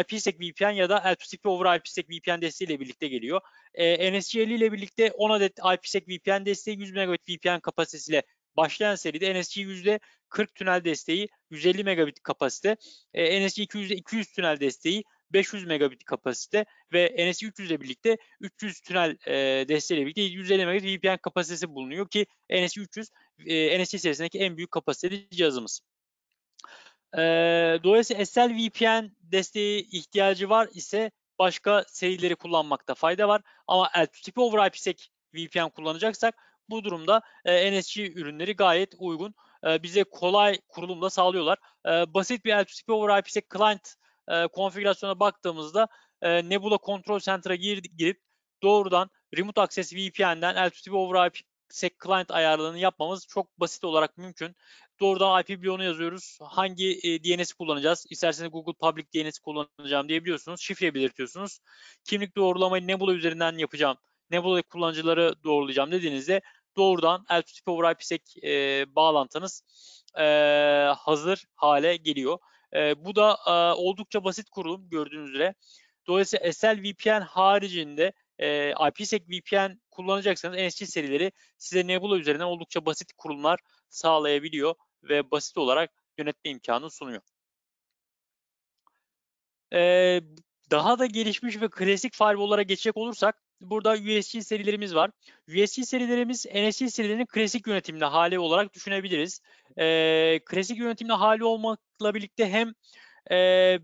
IPsec VPN ya da l 2 over IPsec VPN desteği ile birlikte geliyor. E, NSC50 ile birlikte 10 adet IPsec VPN desteği 100 megabit VPN kapasitesiyle başlayan seride NSC yüzde 40 tünel desteği 150 megabit kapasite, e, NSC 200'de 200 tünel desteği 500 megabit kapasite ve NSC 300 ile birlikte 300 tünel e, desteğiyle birlikte 150 megabit VPN kapasitesi bulunuyor ki NSC 300 e, NSX serisindeki en büyük kapasiteli cihazımız. E, dolayısıyla SL VPN desteği ihtiyacı var ise başka serileri kullanmakta fayda var. Ama LTTP over IPsec VPN kullanacaksak bu durumda e, NSG ürünleri gayet uygun. E, bize kolay kurulumda sağlıyorlar. E, basit bir LTTP over IPsec client e, konfigürasyona baktığımızda e, Nebula Control Center'a gir, girip doğrudan Remote Access VPN'den LTTP over IP sec client ayarlarını yapmamız çok basit olarak mümkün. Doğrudan IP bloğunu yazıyoruz. Hangi e, DNS kullanacağız? İsterseniz Google Public DNS kullanacağım diyebiliyorsunuz. Şifre belirtiyorsunuz. Kimlik doğrulamayı Nebula üzerinden yapacağım. Nebula kullanıcıları doğrulayacağım dediğinizde doğrudan LTTP over IPsec e, bağlantınız e, hazır hale geliyor. E, bu da e, oldukça basit kurulum gördüğünüz üzere. Dolayısıyla SL VPN haricinde IPsec VPN kullanacaksanız NSC serileri size Nebula üzerinden oldukça basit kurulumlar sağlayabiliyor ve basit olarak yönetme imkanı sunuyor. E, daha da gelişmiş ve klasik firewall'lara geçecek olursak burada USG serilerimiz var. USG serilerimiz NSC serilerinin klasik yönetimli hali olarak düşünebiliriz. E, klasik yönetimli hali olmakla birlikte hem e,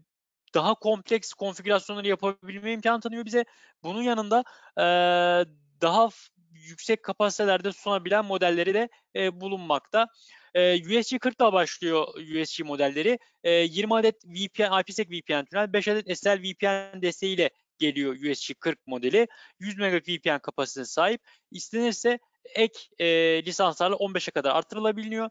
daha kompleks konfigürasyonları yapabilme imkanı tanıyor bize. Bunun yanında e, daha yüksek kapasitelerde sunabilen modelleri de e, bulunmakta. E, USG 40 ile başlıyor USG modelleri. E, 20 adet VPN, IPsec VPN tünel, 5 adet SSL VPN desteğiyle geliyor USG 40 modeli. 100 megabit VPN kapasitesine sahip. İstenirse ek e, lisanslarla 15'e kadar artırılabiliyor.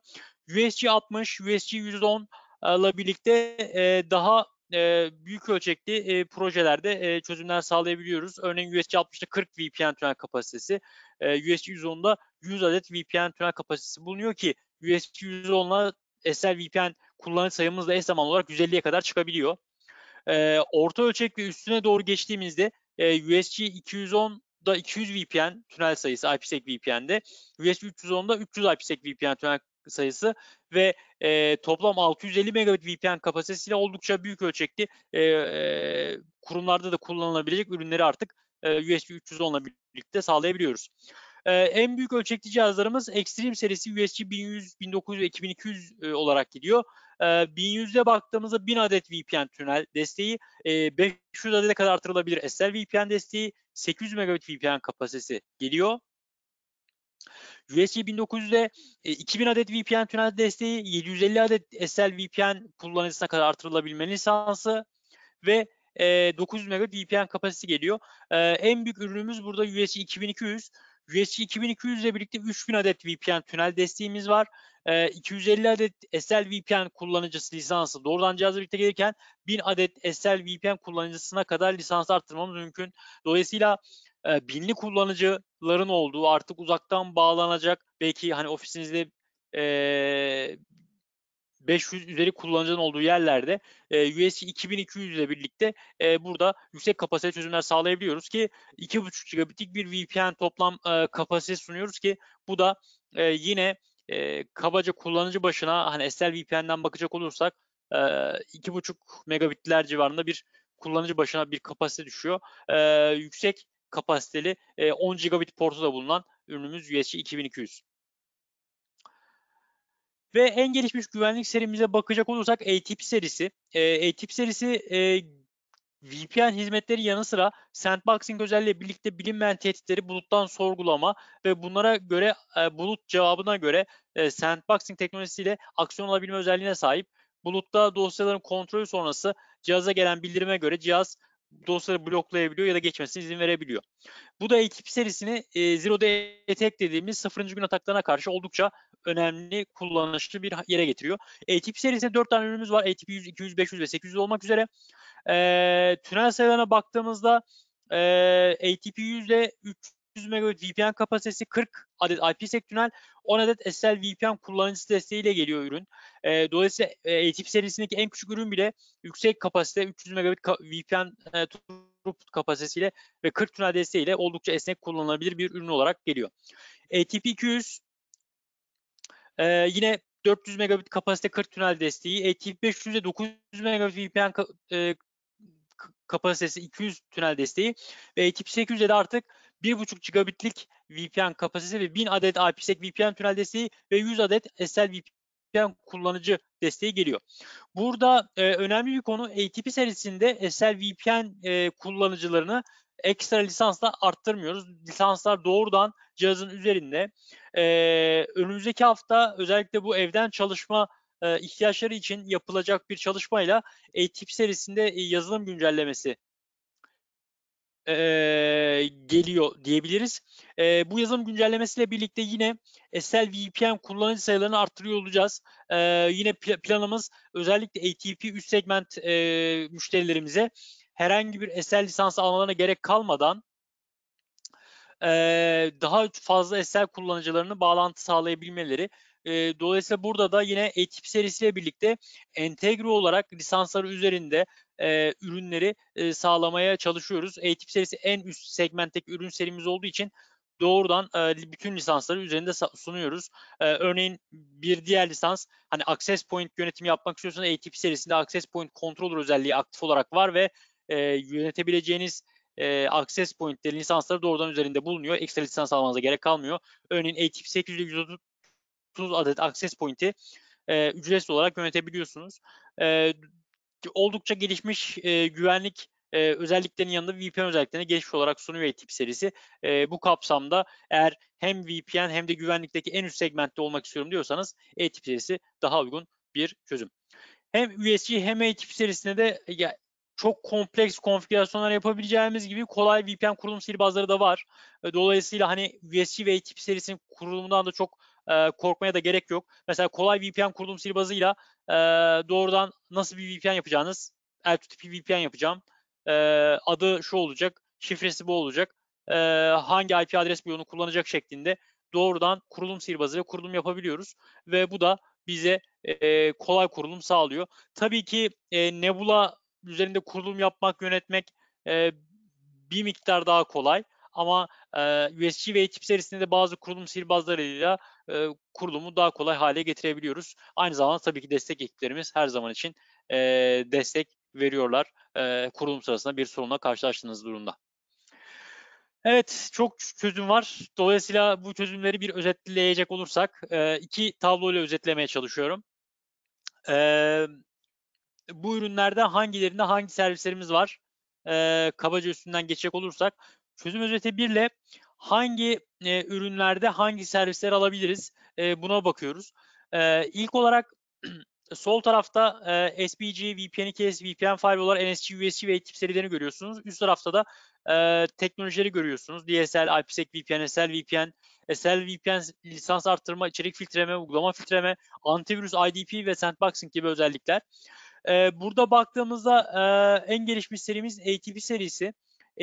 USG 60, USG 110 ile birlikte e, daha e, büyük ölçekli e, projelerde e, çözümler sağlayabiliyoruz. Örneğin USG 60'da 40 VPN tünel kapasitesi, e, USG 110'da 100 adet VPN tünel kapasitesi bulunuyor ki USG 110'la SL VPN kullanıcı sayımız da eş zamanlı olarak 150'ye kadar çıkabiliyor. E, orta ölçek ve üstüne doğru geçtiğimizde e, USG 210 200 VPN tünel sayısı IPsec VPN'de. USG 310'da 300 IPsec VPN tünel sayısı ve e, toplam 650 megabit VPN kapasitesiyle oldukça büyük ölçekli e, e, kurumlarda da kullanılabilecek ürünleri artık e, USB 310 ile birlikte sağlayabiliyoruz. E, en büyük ölçekli cihazlarımız Extreme serisi USB 1100, 1900 ve 2200 e, olarak gidiyor. E, 1100'e baktığımızda 1000 adet VPN tünel desteği, e, 500 adete kadar artırılabilir SL VPN desteği, 800 megabit VPN kapasitesi geliyor USG 1900'de 2000 adet VPN tünel desteği, 750 adet SL VPN kullanıcısına kadar artırılabilme lisansı ve 900 e, megabit VPN kapasitesi geliyor. E, en büyük ürünümüz burada USG 2200. USG 2200 ile birlikte 3000 adet VPN tünel desteğimiz var. 250 e, adet SL VPN kullanıcısı lisansı doğrudan cihazla birlikte gelirken 1000 adet SL VPN kullanıcısına kadar lisans arttırmamız mümkün. Dolayısıyla binli kullanıcı ların olduğu, artık uzaktan bağlanacak, belki hani ofisinizde e, 500 üzeri kullanıcının olduğu yerlerde e, USG 2200 ile birlikte e, burada yüksek kapasite çözümler sağlayabiliyoruz ki 2.5 gigabitlik bir VPN toplam e, kapasite sunuyoruz ki bu da e, yine e, kabaca kullanıcı başına hani SSL VPN'den bakacak olursak e, 2.5 megabitler civarında bir kullanıcı başına bir kapasite düşüyor. E, yüksek kapasiteli 10 gigabit portu da bulunan ürünümüz USG 2200. Ve en gelişmiş güvenlik serimize bakacak olursak ATP serisi. E, ATP serisi VPN hizmetleri yanı sıra sandboxing özelliği birlikte bilinmeyen tehditleri buluttan sorgulama ve bunlara göre bulut cevabına göre e, sandboxing teknolojisiyle aksiyon alabilme özelliğine sahip. Bulutta dosyaların kontrolü sonrası cihaza gelen bildirime göre cihaz dosyaları bloklayabiliyor ya da geçmesine izin verebiliyor. Bu da ekip serisini e, Zero Day Attack dediğimiz sıfırıncı gün ataklarına karşı oldukça önemli kullanışlı bir yere getiriyor. ATP serisinde 4 tane ürünümüz var. ATP 100, 200, 500 ve 800 olmak üzere. E, tünel sayılarına baktığımızda e, ATP 100 ile 100 megabit VPN kapasitesi, 40 adet IPsec tünel, 10 adet SSL VPN kullanıcısı desteğiyle geliyor ürün. E, dolayısıyla e, serisindeki en küçük ürün bile yüksek kapasite 300 megabit ka VPN e, throughput kapasitesiyle ve 40 tünel desteğiyle oldukça esnek kullanılabilir bir ürün olarak geliyor. ATP 200 e, yine 400 megabit kapasite 40 tünel desteği, ATP de 900 megabit VPN ka e, kapasitesi 200 tünel desteği ve ATP 800'e de artık 1.5 gigabitlik VPN kapasitesi ve 1000 adet IPsec VPN tünel desteği ve 100 adet SSL VPN kullanıcı desteği geliyor. Burada e, önemli bir konu ATP serisinde SSL VPN e, kullanıcılarını ekstra lisansla arttırmıyoruz. Lisanslar doğrudan cihazın üzerinde. E, önümüzdeki hafta özellikle bu evden çalışma e, ihtiyaçları için yapılacak bir çalışmayla ATP serisinde e, yazılım güncellemesi e, geliyor diyebiliriz. E, bu yazılım güncellemesiyle birlikte yine SL VPN kullanıcı sayılarını arttırıyor olacağız. E, yine planımız özellikle ATP üst segment e, müşterilerimize herhangi bir SL lisansı almalarına gerek kalmadan e, daha fazla SL kullanıcılarını bağlantı sağlayabilmeleri. E, dolayısıyla burada da yine ATP serisiyle birlikte entegre olarak lisansları üzerinde e, ürünleri e, sağlamaya çalışıyoruz. E-tip serisi en üst segmentteki ürün serimiz olduğu için doğrudan e, bütün lisansları üzerinde sunuyoruz. E, örneğin bir diğer lisans hani access point yönetimi yapmak istiyorsanız ATP serisinde access point controller özelliği aktif olarak var ve e, yönetebileceğiniz e, access pointleri lisansları doğrudan üzerinde bulunuyor. Ekstra lisans almanıza gerek kalmıyor. Örneğin ATP 800'de 130 adet access point'i e, ücretsiz olarak yönetebiliyorsunuz. E, oldukça gelişmiş e, güvenlik e, özelliklerinin yanında VPN özelliklerine gelişmiş olarak sunuyor ATP e serisi. E, bu kapsamda eğer hem VPN hem de güvenlikteki en üst segmentte olmak istiyorum diyorsanız ATP e serisi daha uygun bir çözüm. Hem USG hem ATP e serisinde de ya, çok kompleks konfigürasyonlar yapabileceğimiz gibi kolay VPN kurulum sihirbazları da var. Dolayısıyla hani USG ve ATP serisinin kurulumundan da çok e, korkmaya da gerek yok. Mesela kolay VPN kurulum sihirbazıyla e, doğrudan nasıl bir VPN yapacağınız LTTP VPN yapacağım. E, adı şu olacak, şifresi bu olacak. E, hangi IP adres bloğunu kullanacak şeklinde doğrudan kurulum sihirbazıyla kurulum yapabiliyoruz ve bu da bize e, kolay kurulum sağlıyor. Tabii ki e, Nebula üzerinde kurulum yapmak, yönetmek e, bir miktar daha kolay ama e, USG ve ekip serisinde de bazı kurulum sihirbazlarıyla e, kurulumu daha kolay hale getirebiliyoruz. Aynı zamanda tabii ki destek ekiplerimiz her zaman için e, destek veriyorlar e, kurulum sırasında bir sorunla karşılaştığınız durumda. Evet çok çözüm var. Dolayısıyla bu çözümleri bir özetleyecek olursak e, iki tabloyla özetlemeye çalışıyorum. E, bu ürünlerde hangilerinde hangi servislerimiz var? E, kabaca üstünden geçecek olursak çözüm özeti 1 ile hangi e, ürünlerde hangi servisler alabiliriz e, buna bakıyoruz. E, ilk olarak sol tarafta e, SPG, vpn 2 VPN5 olarak NSG, USG ve ekip serilerini görüyorsunuz. Üst tarafta da e, teknolojileri görüyorsunuz. DSL, IPsec, VPN, SL, VPN, SL, VPN lisans arttırma, içerik filtreme, uygulama filtreme, antivirüs, IDP ve sandboxing gibi özellikler. E, burada baktığımızda e, en gelişmiş serimiz ATP serisi.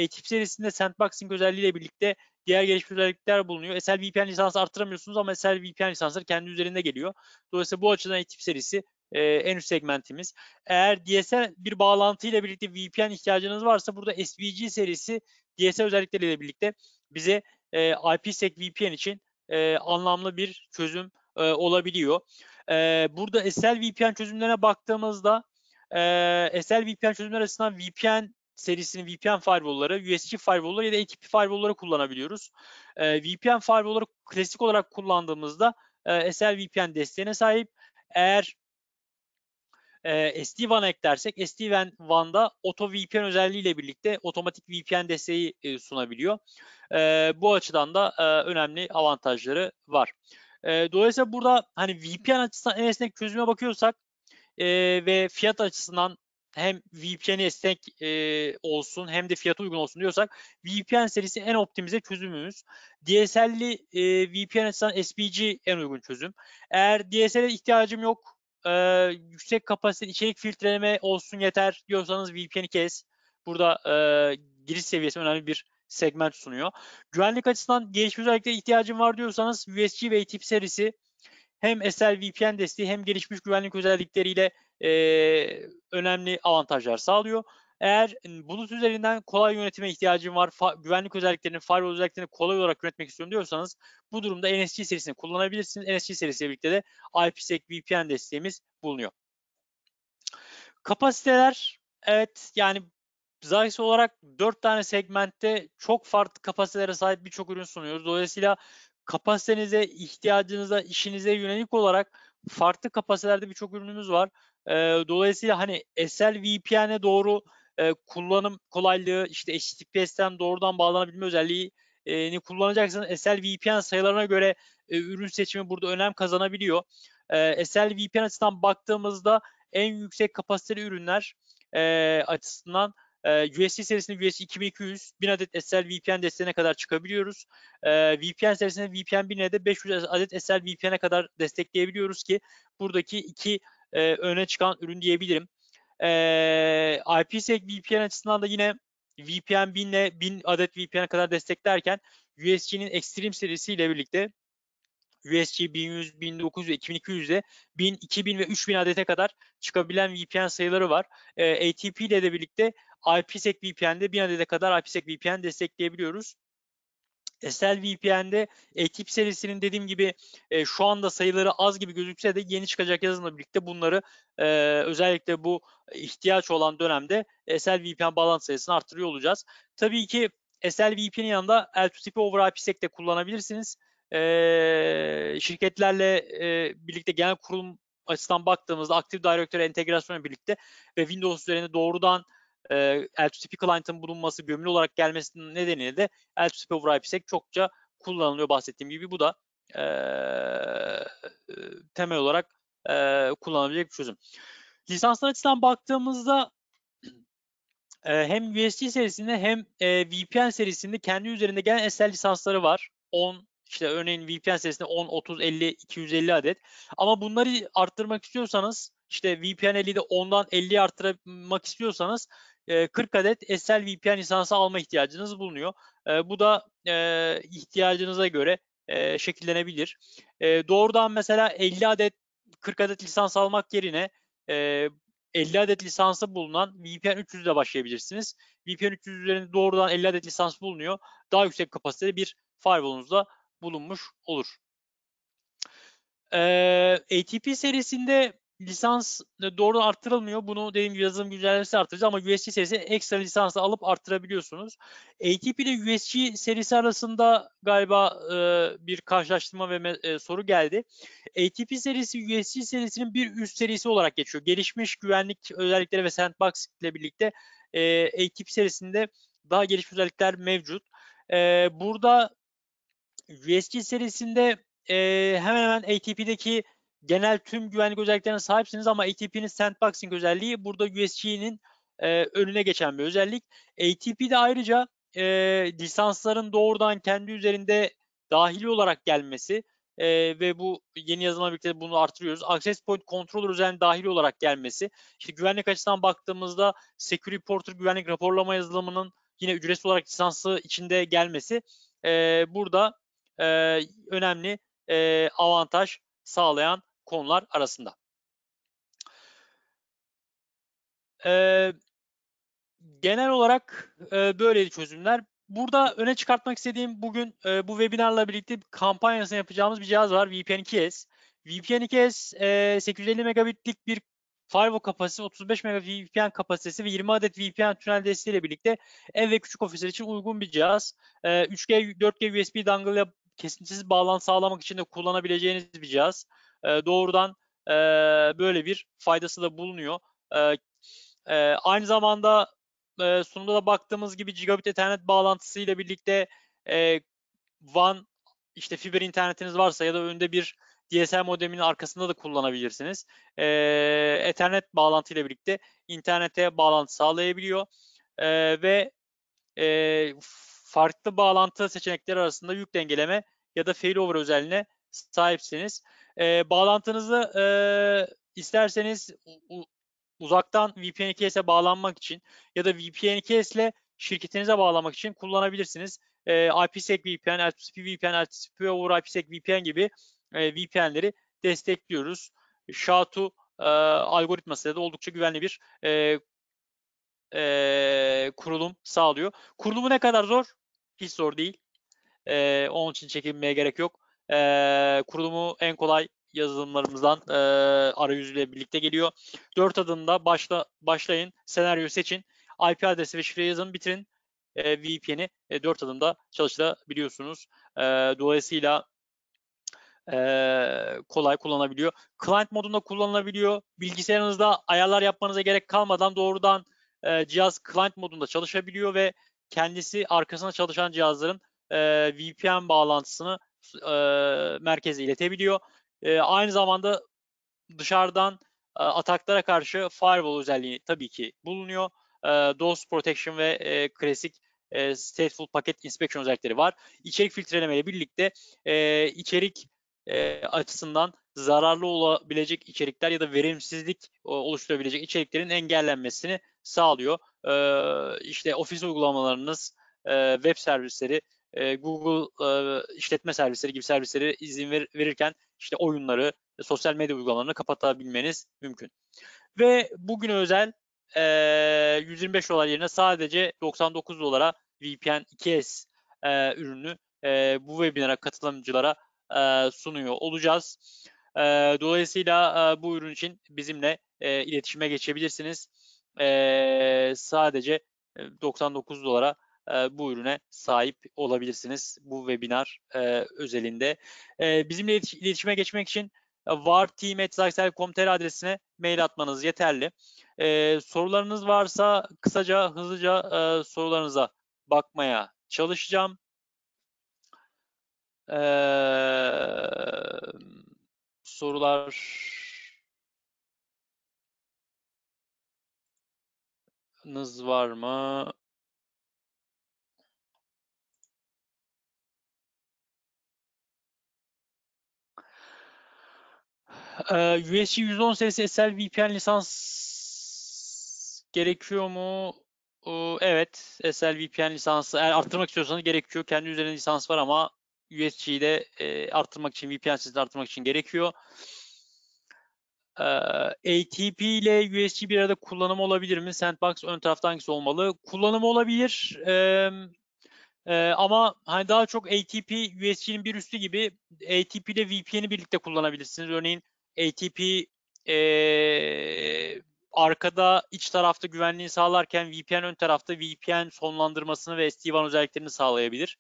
ATP serisinde sandboxing özelliğiyle birlikte diğer gelişmiş özellikler bulunuyor. SL VPN lisansı arttıramıyorsunuz ama SL VPN lisansları kendi üzerinde geliyor. Dolayısıyla bu açıdan ekip serisi e, en üst segmentimiz. Eğer DSL bir bağlantıyla birlikte VPN ihtiyacınız varsa burada SVG serisi DSL özellikleriyle birlikte bize e, IPsec VPN için e, anlamlı bir çözüm e, olabiliyor. E, burada SL VPN çözümlerine baktığımızda e, SL VPN çözümler arasında VPN serisini VPN firewall'lara, USG firewall'lara ya da ATP firewall'lara kullanabiliyoruz. E, ee, VPN firewall'ları klasik olarak kullandığımızda e, SL VPN desteğine sahip. Eğer e, SD-WAN eklersek SD-WAN'da Auto VPN özelliğiyle birlikte otomatik VPN desteği e, sunabiliyor. E, bu açıdan da e, önemli avantajları var. E, dolayısıyla burada hani VPN açısından en esnek çözüme bakıyorsak e, ve fiyat açısından hem VPN esnek e, olsun hem de fiyatı uygun olsun diyorsak VPN serisi en optimize çözümümüz. DSL'li e, VPN açısından SPG en uygun çözüm. Eğer DSL'e ihtiyacım yok, e, yüksek kapasiteli içerik filtreleme olsun yeter diyorsanız VPN'i kes. Burada e, giriş seviyesi önemli bir segment sunuyor. Güvenlik açısından gelişmiş özelliklere ihtiyacım var diyorsanız USG ve ATP e serisi hem SL VPN desteği hem gelişmiş güvenlik özellikleriyle e, önemli avantajlar sağlıyor. Eğer bulut üzerinden kolay yönetime ihtiyacım var, güvenlik özelliklerini, firewall özelliklerini kolay olarak yönetmek istiyorum diyorsanız bu durumda NSG serisini kullanabilirsiniz. NSG serisiyle birlikte de IPsec VPN desteğimiz bulunuyor. Kapasiteler, evet yani Zax olarak 4 tane segmentte çok farklı kapasitelere sahip birçok ürün sunuyoruz. Dolayısıyla kapasitenize, ihtiyacınıza, işinize yönelik olarak farklı kapasitelerde birçok ürünümüz var. E, dolayısıyla hani SL VPN'e doğru e, kullanım kolaylığı işte HTTPS'ten doğrudan bağlanabilme özelliği ni kullanacaksanız SL VPN sayılarına göre e, ürün seçimi burada önem kazanabiliyor. E, SL VPN açısından baktığımızda en yüksek kapasiteli ürünler e, açısından e, USD serisinde USD 2200 1000 adet SL VPN desteğine kadar çıkabiliyoruz. E, VPN serisinde VPN 1000'e de 500 adet SL VPN'e kadar destekleyebiliyoruz ki buradaki iki e, öne çıkan ürün diyebilirim. E, IPsec VPN açısından da yine VPN 1000 ile 1000 adet VPN'e kadar desteklerken USG'nin Extreme serisiyle birlikte USG 1100, 1900 ve 2200'de 1000, 2000 ve 3000 adete kadar çıkabilen VPN sayıları var. E, ATP ile de birlikte IPsec VPN'de 1000 adete kadar IPsec VPN destekleyebiliyoruz. Estel VPN'de ekip serisinin dediğim gibi e, şu anda sayıları az gibi gözükse de yeni çıkacak yazılımla birlikte bunları e, özellikle bu ihtiyaç olan dönemde Estel VPN bağlantı sayısını arttırıyor olacağız. Tabii ki Estel VPN'in yanında L2TP over IPsec de kullanabilirsiniz. E, şirketlerle e, birlikte genel kurulum açısından baktığımızda Active Directory entegrasyonu birlikte ve Windows üzerinde doğrudan e, ee, L2TP client'ın bulunması, gömülü olarak gelmesinin nedeniyle de L2TP over IPsec çokça kullanılıyor bahsettiğim gibi. Bu da ee, e, temel olarak e, kullanılabilecek bir çözüm. Lisanslar açısından baktığımızda e, hem USD serisinde hem e, VPN serisinde kendi üzerinde gelen SL lisansları var. 10 işte örneğin VPN serisinde 10, 30, 50, 250 adet. Ama bunları arttırmak istiyorsanız işte VPN 50'de 10'dan 50'ye arttırmak istiyorsanız 40 e, adet SL VPN lisansı alma ihtiyacınız bulunuyor. E, bu da e, ihtiyacınıza göre şekillenebilir. doğrudan mesela 50 adet 40 adet lisans almak yerine 50 adet lisansı bulunan VPN 300 ile başlayabilirsiniz. VPN 300 üzerinde doğrudan 50 adet lisans bulunuyor. Daha yüksek kapasiteli bir firewall'unuzda bulunmuş olur. ATP serisinde lisans e, doğru arttırılmıyor. Bunu dediğim gibi yazılım güncellemesi arttıracağız ama USG serisi ekstra lisansı alıp arttırabiliyorsunuz. ATP ile USG serisi arasında galiba e, bir karşılaştırma ve e, soru geldi. ATP serisi USG serisinin bir üst serisi olarak geçiyor. Gelişmiş güvenlik özellikleri ve sandbox ile birlikte e, ATP serisinde daha gelişmiş özellikler mevcut. E, burada USG serisinde e, hemen hemen ATP'deki genel tüm güvenlik özelliklerine sahipsiniz ama ATP'nin sandboxing özelliği burada USG'nin e, önüne geçen bir özellik. ATP'de ayrıca e, lisansların doğrudan kendi üzerinde dahili olarak gelmesi e, ve bu yeni yazılımla birlikte bunu artırıyoruz. Access Point Controller üzerinde dahili olarak gelmesi. İşte güvenlik açısından baktığımızda Security Reporter güvenlik raporlama yazılımının yine ücretsiz olarak lisansı içinde gelmesi e, burada e, önemli e, avantaj sağlayan konular arasında. Ee, genel olarak e, böyleydi çözümler. Burada öne çıkartmak istediğim bugün e, bu webinarla birlikte kampanyasını yapacağımız bir cihaz var. VPN 2S. VPN 2S e, 850 megabitlik bir firewall kapasitesi, 35 megabit VPN kapasitesi ve 20 adet VPN tünel desteğiyle birlikte ev ve küçük ofisler için uygun bir cihaz. E, 3G, 4G USB dongle ile kesintisiz bağlantı sağlamak için de kullanabileceğiniz bir cihaz. E, doğrudan e, böyle bir faydası da bulunuyor. E, aynı zamanda e, sunumda da baktığımız gibi gigabit ethernet bağlantısıyla birlikte WAN işte fiber internetiniz varsa ya da önde bir DSL modeminin arkasında da kullanabilirsiniz. Ethernet bağlantıyla birlikte internete bağlantı sağlayabiliyor ve farklı bağlantı seçenekleri arasında yük dengeleme ya da failover özelliğine sahipsiniz. E, bağlantınızı e, isterseniz uzaktan VPN2S'e bağlanmak için ya da vpn 2 ile şirketinize bağlamak için kullanabilirsiniz. Ee, e, IPsec VPN, RTCP VPN, RTCP over IPsec VPN gibi e, VPN'leri destekliyoruz. SHA-2 e, algoritmasıyla da oldukça güvenli bir e, e, kurulum sağlıyor. Kurulumu ne kadar zor? Hiç zor değil. E, onun için çekinmeye gerek yok e, kurulumu en kolay yazılımlarımızdan e, arayüzüyle birlikte geliyor. 4 adımda başla, başlayın, senaryo seçin, IP adresi ve şifre yazın, bitirin. E, VPN'i e, 4 adımda çalıştırabiliyorsunuz. E, dolayısıyla e, kolay kullanabiliyor. Client modunda kullanılabiliyor. Bilgisayarınızda ayarlar yapmanıza gerek kalmadan doğrudan e, cihaz client modunda çalışabiliyor ve kendisi arkasında çalışan cihazların e, VPN bağlantısını e, merkeze iletebiliyor. E, aynı zamanda dışarıdan e, ataklara karşı firewall özelliği tabii ki bulunuyor. E, DOS protection ve e, klasik e, stateful packet inspection özellikleri var. İçerik filtrelemeyle birlikte e, içerik e, açısından zararlı olabilecek içerikler ya da verimsizlik oluşturabilecek içeriklerin engellenmesini sağlıyor. E, işte ofis uygulamalarınız, e, web servisleri e, Google e, işletme servisleri gibi servisleri izin ver, verirken işte oyunları, sosyal medya uygulamalarını kapatabilmeniz mümkün. Ve bugün özel e, 125 dolar yerine sadece 99 dolara VPN 2S e, ürünü e, bu webinara katılımcılara e, sunuyor olacağız. E, dolayısıyla e, bu ürün için bizimle e, iletişime geçebilirsiniz. E, sadece 99 e, dolara e, bu ürüne sahip olabilirsiniz bu webinar e, özelinde. E, bizimle iletişime geçmek için varteam.zaksel.com.tr adresine mail atmanız yeterli. sorularınız varsa kısaca hızlıca sorularınıza bakmaya çalışacağım. E, sorular nız var mı? Ee, USC 110 SSL VPN lisans gerekiyor mu? Ee, evet. SSL VPN lisansı eğer arttırmak istiyorsanız gerekiyor. Kendi üzerinde lisans var ama USC'de e, arttırmak için, VPN sesini arttırmak için gerekiyor. Ee, ATP ile USC bir arada kullanımı olabilir mi? Sandbox ön tarafta hangisi olmalı? Kullanımı olabilir. Ee, ama hani daha çok ATP USC'nin bir üstü gibi ATP ile VPN'i birlikte kullanabilirsiniz. Örneğin ATP e, arkada iç tarafta güvenliğini sağlarken VPN ön tarafta VPN sonlandırmasını ve SD-WAN özelliklerini sağlayabilir.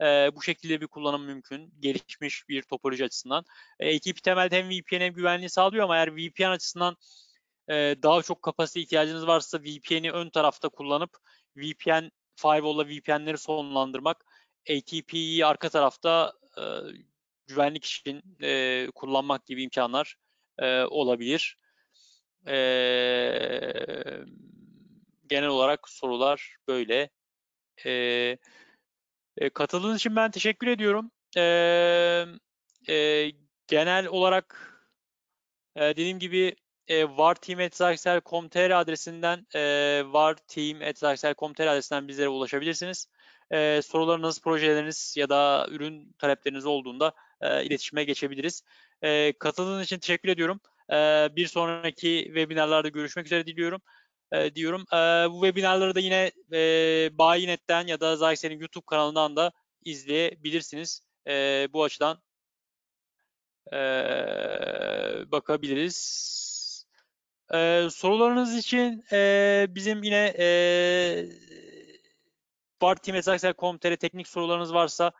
E, bu şekilde bir kullanım mümkün. Gelişmiş bir topoloji açısından. E, ATP temelde hem VPN hem güvenliği sağlıyor ama eğer VPN açısından e, daha çok kapasite ihtiyacınız varsa VPN'i ön tarafta kullanıp VPN firewall'la VPN'leri sonlandırmak ATP'yi arka tarafta e, güvenlik için e, kullanmak gibi imkanlar e, olabilir. E, genel olarak sorular böyle. E, e, katıldığınız için ben teşekkür ediyorum. E, e, genel olarak e, dediğim gibi e, varteam.com.tr adresinden e, varteam.com.tr adresinden bizlere ulaşabilirsiniz. E, sorularınız, projeleriniz ya da ürün talepleriniz olduğunda e, iletişime geçebiliriz. E, katıldığınız için teşekkür ediyorum. E, bir sonraki webinarlarda görüşmek üzere diliyorum. E, diyorum. E, bu webinarları da yine e, Bayinet'ten ya da Zaxxer'in YouTube kanalından da izleyebilirsiniz. E, bu açıdan e, bakabiliriz. Ee, sorularınız için e, bizim yine e, bartimesaksel.com.tr teknik sorularınız varsa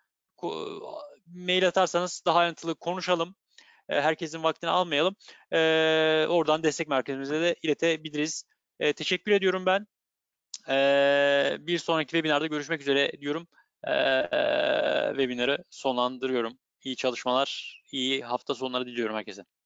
mail atarsanız daha ayrıntılı konuşalım. E, herkesin vaktini almayalım. E, oradan destek merkezimize de iletebiliriz. E, teşekkür ediyorum ben. E, bir sonraki webinarda görüşmek üzere diyorum. E, webinarı sonlandırıyorum. İyi çalışmalar, iyi hafta sonları diliyorum herkese.